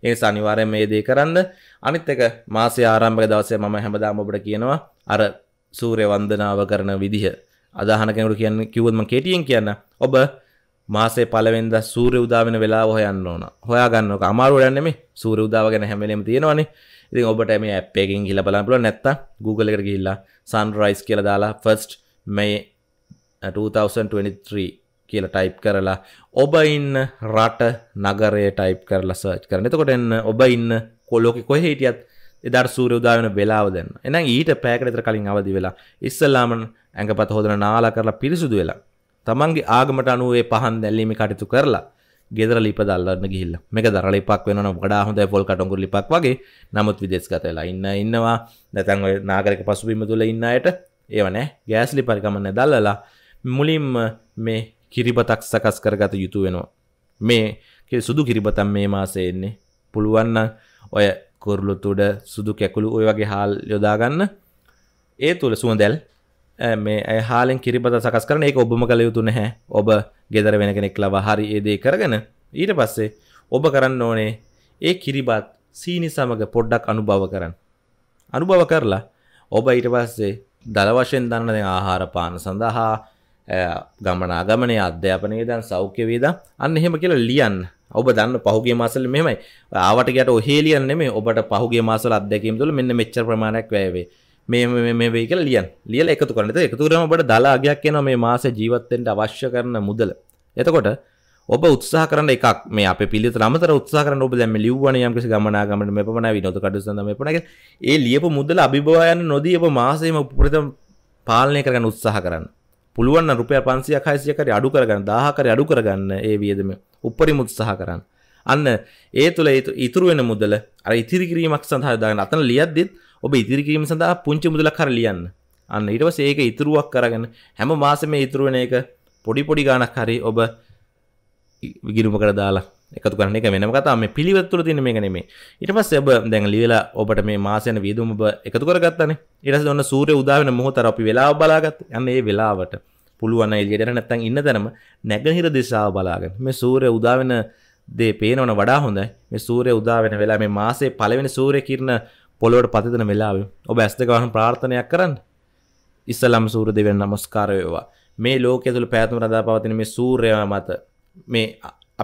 ඒ නිසා අනිවාර්යයෙන් මේ දේ කරන්න. අනිත් එක මාසයේ ආරම්භක දවසේ මම හැමදාම ඔබට කියනවා අර සූර්ය වන්දනාව කරන විදිහ අදහන කෙනට කියන්න කිවත්ම කෙටියෙන් කියන්න ඔබ මාසේ පලවෙද සූර උදාවෙන වෙලා හොයන්න ඕන හොයා ගන්නක අමාරුවලන්නෙම සූර උදාව ගැන හැමලෙම තියෙනවන ඉතින් ඔබට මේ ඇප්පේකින් හිල බලපුල නැත්ත Google එකට ගිල්ලා සන්රයිස් කියල දාලා ෆස්ට් මේ 2023 කියල ටයිප් කරලා ඔබ ඉන්න රට නගරය ටයිප් කරලා සර්ච් කරන එතකොට එන්න ඔබ ඉන්න කොල්ලෝකි කොහ හිටියත් එදර් සූර උදාවන වෙලාව දෙන්න එනම් ඊට පෑකරතර කලින් අවදි වෙලා ඉස්සල්ලාමන් ඇඟපත හොදන නාලා කරලා පිරිසුදු වෙලා තමන්ගේ ආගමට අනුවේ පහන් දැල්ලීම කටයුතු කරලා ගෙදර ලිප දල්ලන්න ගිහිල්ල මේක දර ලිපක් වෙන වඩා හොඳ ෆොල් කටුගු ලිපක් වගේ නමුත් විදේශගත වෙලා ඉන්න ඉන්නවා නැතන් නාගරක පසුබිම තුළ ඉන්නයට ඒවනෑ ගෑස්ලි පරිකමන්න දල්ලලා මුලින්ම මේ කිරිබතක් සකස් කරගත යුතු වෙනවා මේ සුදු කිරිබතම් මේ මාසයෙන්නේ පුළුවන්න ඔය කුරලු තුඩ සුදු කැකුළු ඔය වගේ හාල් යොදාගන්න ඒ තුළ සුවදැල් මේ හාලෙන් කිරිබද සකස් කරන ඒ ඔබම කළ යුතු නැහැ ඔබ ගෙදර වෙන කෙනෙක් ලබ හරි ඒදේ කරගෙන ඊට පස්සේ ඔබ කරන්න ඕනේ ඒ කිරිබත් සීනි සමඟ පොඩ්ඩක් අනුභව කරන්න. අනුභව කරලා ඔබ ඊට පස්සේ දළවශයෙන් දන්න දෙ ආහාර පාන සඳහා ගමනාගමනය අධ්‍යාපනය දන් සෞඛ්‍ය වේද අන්න එහෙම කියලා ලියන් ඔබ දන්න පහුගේ මාසල මෙමයි ආවට ගැට ඔහේලියන් නෙමේ ඔබට පහුගේ මාසල අධ්‍යැකීම් තුළ මෙන්න මෙච්ච ප්‍රමාණයක් වැයවේ මේ වේ කියලා ලියන් ලියල එකතු කරනත එකතුරම ඔබට දලාගයක් කියන මේ මාස ජීවත්තෙන්ට අවශ්‍ය කරන මුදල එතකොට ඔබ උත්සාහ කරන එකක් මේ අප පිළි රමතර උත්සා කරන ඔබ දැම ලිව්වන යම්ක ගමනාගමට මෙ පමණ විනොත කටුසඳ මේ පනක ඒ ලියපු මුදල අභිභවායන්න නොදී ඔබ මාසයම උපරිතම පාලනය කරගන්න උත්සාහ කරන්න පුළුවන් රුපය පන්සිය හයිසියකට අඩු කරගන්න දාහකර අඩු කරගන්න ඒ වියදම උපරි මුත්සාහ කරන්න අන්න ඒ තුළ ඉතුරුවෙන මුදල අර ඉතිරිකිරීමක් සඳහදාගන්න අතන ලියද්දිත් ඔබ ඉදිරිකිරීම සඳහා පුංචි මුදලක් හර ලියන්න. අන්න ඊට පස්සේ ඒක ඉතුරුවක් කරගෙන හැම මාසෙම ඉතුරු වෙන එක පොඩි පොඩි ගාණක් හරි ඔබ විගිරුමකට දාලා එකතු කරන එක වෙනම කතා මේ පිළිවෙත් තුළ තියෙන මේක නෙමෙයි. ඊට පස්සේ ඔබ දැන් ලියලා ඔබට මේ මාසයන වියදම ඔබ එකතු කරගත්තානේ. ඊට පස්සේ ඔන්න සූර්ය උදා වෙන මොහොත අර අපි වෙලාව බලාගත්තා. අන්න ඒ වෙලාවට පුළුවන් එළියට නැත්තම් ඉන්න තැනම නැගෙනහිර දිශාව බලාගෙන මේ සූර්ය උදා වෙන දේ පේනවන වඩා හොඳයි. මේ සූර්ය උදා වෙන වෙලාව මේ මාසේ පළවෙනි සූර්ය කිරණ පොළොවට පතිතන වෙලාව ඔබ ඇස් දෙකවහන ප්‍රාර්ථනයක් කරන්න ඉස්සලම් සූර දෙවන්න නමස්කාරයවා මේ ලෝකය තුළ පැත්ම රදා පවතින මේ සූර්ය මත මේ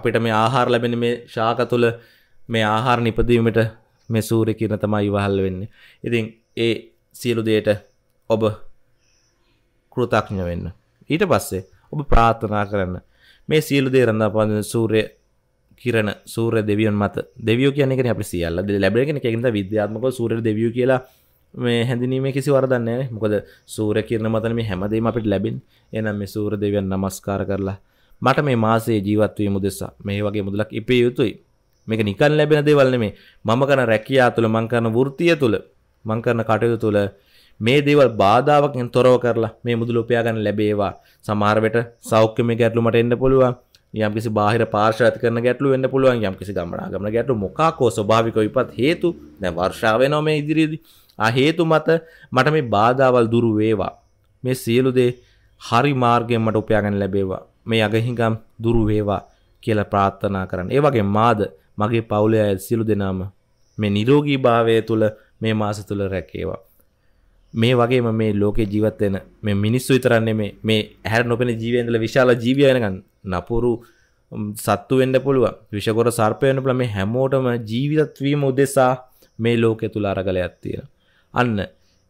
අපිට මේ ආහාර ලැබෙන මේ ශාක තුළ මේ ආහාර නිපදීමට මේ සූරය කියන තමයි ඉවහල් වෙන්නේ ඉතින් ඒ සියලු දේට ඔබ කෘතඥ වෙන්න ඊට පස්සේ ඔබ ප්‍රාර්ථනා කරන්න මේ සියලු දේ රඳා පවතින සූර්ය කිරන සූර දෙවියන් මත දෙවිය කියන එක අපි සියල්ල ලැබෙන එකෙන්ද විද්‍යාත්මක සූර දෙවිය කියලා මේ හැඳනීම කිසි වරදන්නේ මොකද සූර කිරණ මතන මේ හැමදීම අපිට ලැබින් එනම් මේ සූර දෙවියන් නමස්කාර කරලා මට මේ මාසේ ජීවත්වීම දෙසා මේ වගේ මුදලක් ඉපේ යුතුයි මේක නිකන් ලැබෙන දේවල් නෙමේ මම කරන රැකියා තුළ මං කරන වෘත්තිය තුළ මං කරන කටයුතු තුළ මේ දේවල් බාධාවකින් තොරව කරලා මේ මුදල උපයා ගන්න ලැබේවා සමහර වෙට සෞඛ්‍යමය ගැටලුමට එන්න පුළුවන් යම්කිසි බාහිර පාර්ශවත කරන ගැටලු වෙන්න පුළුවන් යම්කිසි ගමනාගමන ගැටලු මොකක්කෝ ස්වභාවික විපත් හේතු දැන් වර්ෂාව වෙනවා මේ ඉදිරියේදී ආ හේතු මත මට මේ බාධාවල් දුරු වේවා මේ සියලු දේ හරි මාර්ගයෙන් මට උපයාගෙන ලැබේවා මේ අගහිඟම් දුරු වේවා කියලා ප්‍රාර්ථනා කරන්න. ඒ වගේ මාද මගේ පවුලේ අය සියලු දෙනාම මේ නිරෝගී භාවය තුළ මේ මාස තුළ රැකේවා. මේ වගේම මේ ලෝකේ ජීවත් වෙන මේ මිනිස්සු විතරක් නෙමේ මේ ඇහැර නොපෙන ජීවයන්දල විශාල ජීවය වෙනකන් නපුරු සත්තු වෙන්න පුළුවන් විෂකොර සර්පයන පළ මේ හැමෝටම ජීවිතත්වීම උදෙසා මේ ලෝකෙ තුළ අරගල ඇත්තිය. අන්න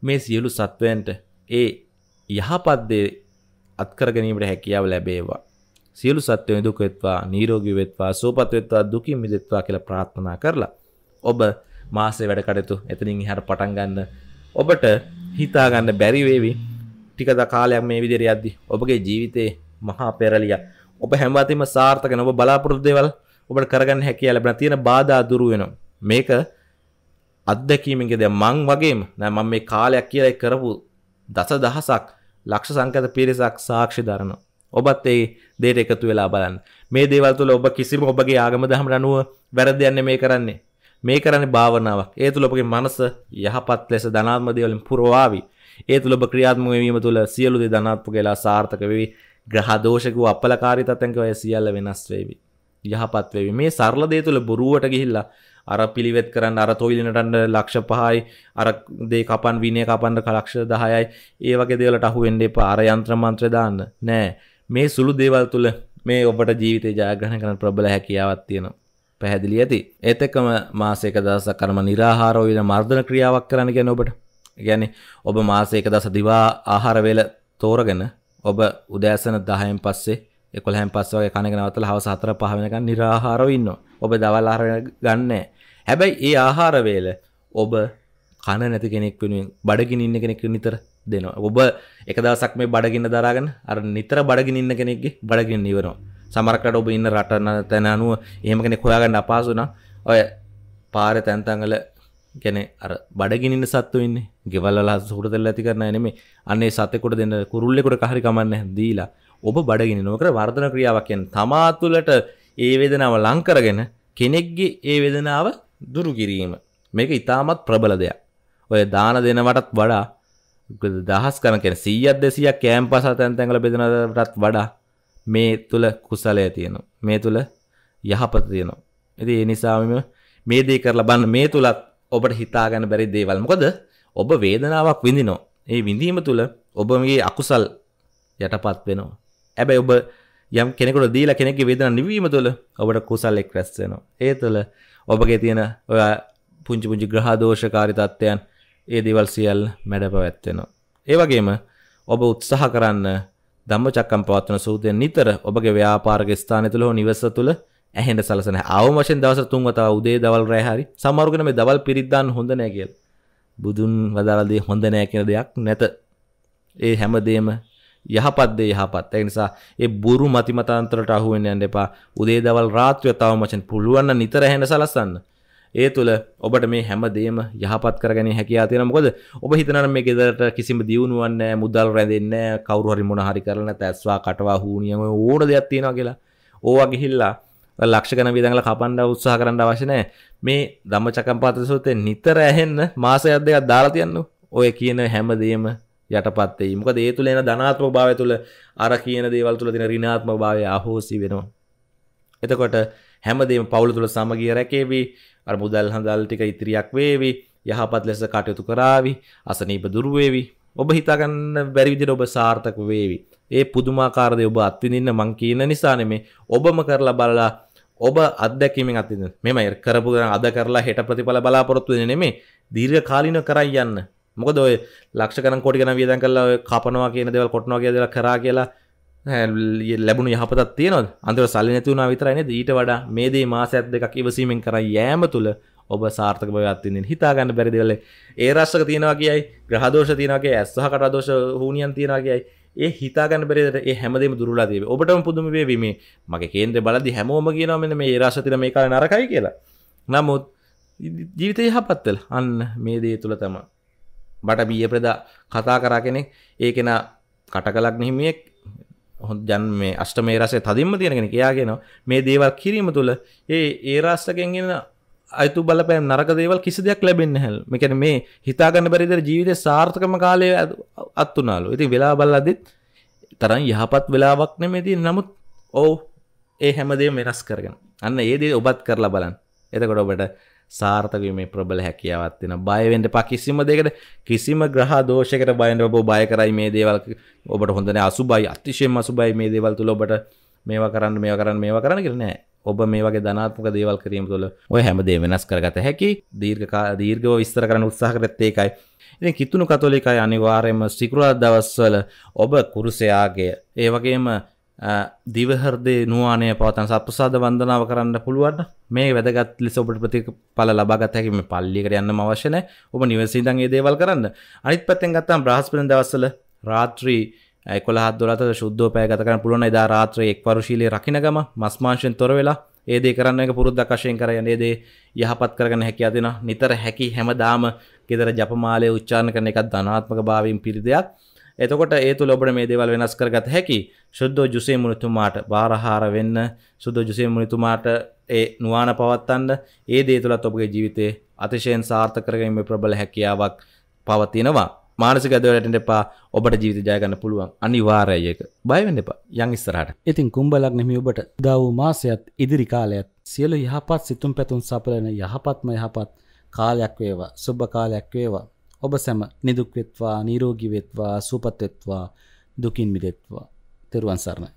මේ සියලු සත්වයන්ට ඒ යහපත්දේ අත්කරගනීමට හැකියාව ලැබේවා. සියලු සත්වය දුකවෙත්වා නීරෝගි වෙත්වා සූපත්වවෙත්වා දුකින් මිදෙත්වා කියල ප්‍රාත්ථනා කරලා. ඔබ මාසේ වැඩ කටයුතු එතනින් හට පටන්ගන්න ඔබට හිතාගන්න බැරිවේවි ටිකද කාලයක් මේ විදිරි අද්දි ඔබගේ ජීවිතයේ මහා පෙරලියක් ඔබ හැමතිම සාර්ථක නොබ බලාපොරොත්දේවල් ඔබට කරගන්න හැකිය ලැබෙන තියෙන බාධා දුරු වෙනවා මේක අත්දැකීමෙන්ගේ දැන් මං වගේම නෑ මම මේ කාලයක් කියලා කරපු දස දහසක් ලක්ෂ සංකත පිරිසක් සාක්ෂි දරනවා ඔබත් ඒ දේට එකතු වෙලා බලන්න මේ දේවල් තුළ ඔබ කිසිම ඔබගේ ආගම දහම අනුව වැරදියන්නේ මේ කරන්නේ මේ කරන්නේ භාවනාවක් ඒ තුළ ඔබගේ මනස යහපත් ලෙස ධනාත්ම දේවලින් පුරවාවි ඒ තුළ ඔබ ක්‍රියාත්මක වීම තුළ සියලු දේ ධනාත්මක වෙලා සාර්ථක වෙවි ග්‍රහදෝෂකව අපලකාරී තත්ත්වයන්ක ඔය සියල්ල වෙනස් වෙවි. යහපත් වෙවි. මේ සරල දේ තුල බොරුවට ගිහිල්ලා අර පිළිවෙත් කරන්න අර තොවිලිනටන්න ලක්ෂ 5යි අර දේ කපන් විනය කපන්න ලක්ෂ 10යි ඒ වගේ දේවලට අහු වෙන්න එපා. අර යంత్ర මන්ත්‍ර දාන්න. නෑ. මේ සුළු දේවල් තුල මේ ඔබට ජීවිතේ ජයග්‍රහණය කරන්න ප්‍රබල හැකියාවක් තියෙනවා. පැහැදිලි ඇති. ඒත් එක්කම මාසයක දවසක් අරම निराහාරව වෙන මර්ධන ක්‍රියාවක් කරන්න කියන්නේ ඔබට. يعني ඔබ මාසයක දවස දිවා ආහාර වේල තෝරගෙන ඔබ උදෑසන 10න් පස්සේ 11න් පස්සේ වගේ කනගෙන නවත්තලා හවස 4 5 වෙනකන් निराහාරව ඉන්නවා. ඔබ දවල් ආහාර ගන්නෑ. හැබැයි ඒ ආහාර වේල ඔබ කන නැති කෙනෙක් වෙනුවෙන් බඩගින් ඉන්න කෙනෙක් නිතර දෙනවා. ඔබ එක දවසක් මේ බඩගින්න දරාගෙන අර නිතර බඩගින් ඉන්න කෙනෙක්ගේ බඩගින්න ඉවරනවා. සමහරකට ඔබ ඉන්න රටන තැන අනුව එහෙම කෙනෙක් හොයාගන්න අපහසු නම් ඔය පාරේ තැන් තැන් වල ගැන අර බඩගිනින්න සත්තුවන්න ගෙවල්ලා සුරදල් ඇති කරන නෙම අන්නේ සතකොට දෙන්න කුරුල්ලෙකොට කහරි කමන්න දීලා ඔබ බඩගෙන නොකර වර්ධන ක්‍රියාවක්යෙන් තමාතුලට ඒ වෙදනාව ලංකරගෙන කෙනෙක්ගේ ඒ වෙදනාව දුරු කිරීම මේක ඉතාමත් ප්‍රබල දෙයක් ඔය දාන දෙනවටත් වඩා දහස් කරන කෙන සීියත් දෙසියක් කෑම් පස තැන්තැඟල බෙදනටත් වඩා මේ තුළ කුසලය තියෙනවා මේ තුළ යහපත තියෙනවා ඇති ඒ නිසාම මේ දේ කරලා බන්න මේ තුළත් ඔබට හිතාගන්න බැරි දේවල් මොකද ඔබ වේදනාවක් විඳිනෝ ඒ විඳීම තුළ ඔබ මේ අකුසල් යටපත් වෙනවා ඇබැයි ඔබ යම් කෙනෙකුට දීලා කෙනෙක් වේදන නිවීම තුළ ඔබට කුසල් එක් රැස් වෙනවා ඒ තුළ ඔබගේ තියෙන ඔය පුංචි පුංචි ග්‍රහදෝෂකාරී තත්ත්වයන් ඒ දේවල් සියල්ල මැඩ පැවැත්වෙනවා ඒ වගේම ඔබ උත්සාහ කරන්න ධම්මචක්කම් පවත්වන සූත්‍රයෙන් නිතර ඔබගේ ව්‍යාපාරික ස්ථානය තුළ හෝ නිවස තුළ ඇහෙන්ට සලසන අවමශෙන් දවස තුන්වතාව උදේ දවල් රෑහරි සමරුගෙන මේ දවල් පිරිද්දාන්න හොඳනෑ කියල් බුදුන් වදාලදේ හොඳනෑ කියෙන දෙයක් නැත ඒ හැමදේම යහපත්දේ යහපත් ඒ නිසා ඒ බුරු මතිමතාන්තරට අහුවෙන් යන්න එපා උදේ දවල් රාත්‍රිය තව මචන් පුළුවන් නිතර හැන සලස්සන්න ඒ තුළ ඔබට මේ හැමදේම යහපත් කරගෙන හැකයා තියෙන මොකද ඔබ හිතනන මේ ගෙදරට කිසිම දියුණුවන්න මුදල් රැඳෙන්න කවරුහරි මොනහරි කරන තැස්වා කටවා හූනියම ඕන දෙයක් තියෙනවා කියලා ඕවා ගිහිල්ලා ලක්ෂ ගන විදඟල කපන්ඩ උත්සාහ කරන්න අවශනය මේ දම්ම චකම්පාත සෝතය නිතර ඇහෙන්න මාසයක් දෙයක් දාලා තියන්න ඔය කියන හැමදේම යටපත්තේ මක දේ තුළ එන ධනාත්ම භාව තුළ අර කියන දේවල් තුළ තින රිනාත්ම භාවය අහෝසි වෙනවා. එතකොට හැමදේම පවුල තුළ සමගිය රැකේවී අර මුදල් හඳල් ටික ඉතිරියක් වේවි යහපත් ලෙස කටයුතු කරාවි අසනීප දුරුවේවි ඔබ හිතාගන්න බැරිවිදිට ඔබ සාර්ථක වේවි ඒ පුදුමාකාරදය ඔබ අත්විනින්න මං කියන නිසානෙමේ ඔබම කරලා බලලා ඔබ අත්දැකීමෙන් අතිද මෙම කරපු ගන අද කරලා හෙට ප්‍රතිඵල බලාපොරොත්තු නෙමේ දීර්ඝ කාලින කරයි යන්න මොකද ඔය ලක්ෂකන කොටිගන වියදන් කල්ලා කපනවා කියන දෙවල් කොටනවා කියදලා කරා කියලා ලැබුණ යහපතත් තියනොත් අන්තර සල්ලි නැතිවුණා විතරයින ඊට වඩා මේ දේ මාසයක් දෙකක් ඉවසීමෙන් කර යෑම තුළ ඔබ සාර්ථක බවත්තින්නේ හිතාගන්න බැරිදිවල ඒ රශ්ක තියෙනවා කියයි ග්‍රහදෝෂ තියනගේ ඇස්සහ කටදෝෂ හූනියන් තියෙනගේයි ඒ හිතාගන්න බරට හැමදේ දුරලාදේ ඔබටම පුදුම වේවීම මගේ කේන්ද්‍ර බලදි හැමෝම කියනමෙන මේ රාශතින මේ කාල නරකයි කියලා නමුත් ජීවිතය හපත්තල් අන්න මේ දේ තුළ තම බට බිය ප්‍රදා කතා කරා කෙනෙක් ඒකෙන කට කලක් නහිමියෙක් හො ජන් මේ අෂ්ට මේ රසේ තදින්ම තියෙනගෙන කියයාගෙන මේ දේවල් කිරීම තුළ ඒ ඒ රාස්ටකෙන්ගෙන අයතු බලපෑම් නරක දේවල් කිසි දෙයක් ලැබෙන්න හැල් මේකන මේ හිතාගන්න බැරිදර ජීවිත සාර්ථකම කාලය අත්තුනාලු ඉති වෙලා බල්ලදත් තරන් යහපත් වෙලාවක් නෙමේති නමුත් ඔවු ඒ හැමදේ වෙනස් කරගෙන අන්න ඒදේ ඔබත් කරලා බලන් එතකොට ඔබට සාර්ථකීමේ ප්‍රබල හැකියාවත් වෙන බයවෙන්ට පා කිසිම දෙකට කිසිම ග්‍රහ දෝෂයකට බයන්න ඔබ බය කරයි මේ දේවල් ඔබට හොඳනේ අසුබයි අතිශයෙන්ම අසුබයි මේ දේවල් තුල ඔබට මේවා කරන්න මේවා කරන්න මේවා කරන්න කියලා නෑ ඔබ මේ වගේ ධනාත්මක දේවල් කිරීම තුළ ඔය හැමදේ වෙනස් කරගත හැකි දීර්ඝ දීර්ඝව විස්තර කරන උත්සාහ කරත් ඒකයි. ඉතින් කිතුණු කතෝලිකයි අනිවාර්යයෙන්ම සිකුරාදා දවස්වල ඔබ කුරුසයාගේ ඒ වගේම දිව හෘදේ නුවාණය පවතන සත්පුසාද වන්දනාව කරන්න පුළුවන්. මේ වැදගත් ලෙස ඔබට ප්‍රතිඵල ලබාගත හැකි මේ පල්ලියකට යන්නම අවශ්‍ය නැහැ. ඔබ නිවසේ ඉඳන් මේ දේවල් කරන්න. අනිත් පැත්තෙන් ගත්තාම බ්‍රහස්පතින් දවස්වල රාත්‍රී ඇකොල හදොලත ශුද්ධ පෑගතකන පුළුවන් එදා රාත්‍රය එක් පරුශීලය රකිනගම මස්මාංශෙන් තොර වෙලා ඒදේ කරන්න එක පුරුද්ධකශයෙන් කරයන ඒදේ යහපත් කරගන හැකි අදෙන නිතර හැකි හැමදාම ගෙදර ජපමාලය උච්චාණ කරන එකත් ධනාත්මක භාවීම් පිරිදයක් එතකොට ඒ තුළ ඔබට මේ දේවල් වෙනස් කරගත හැකි ශුද්ධෝ ජුසේ මුනිතුමාට බාරහාර වෙන්න සුද්ධ ජුසේ මුනිතුමාට ඒ නුවාන පවත්තන්න ඒ දේ තුළත් ඔබගේ ජීවිතයේ අතිශයෙන් සාර්ථකරගීම ප්‍රබල හැකියාවක් පවතිනවා මානසික ඇදවලට එපා ඔබට ජීවිත ජයගන්න පුළුවන් අනිවාරයයක බයවෙන්න එපා යං ඉස්සරහට ඉතින් කුම්බලක් නෙමි ඔබට දවූ මාසයත් ඉදිරි කාලයත් සියලු යහපත් සිතුම් පැතුම් සපලන යහපත්ම යහපත් කාලයක් වේවා සුබ කාලයක් වේවා ඔබ සැම නිදුක්වෙත්වා නීරෝගිවෙත්වා සූපත්වෙත්වා දුකින් මිදෙත්වා තෙරුවන් සරණ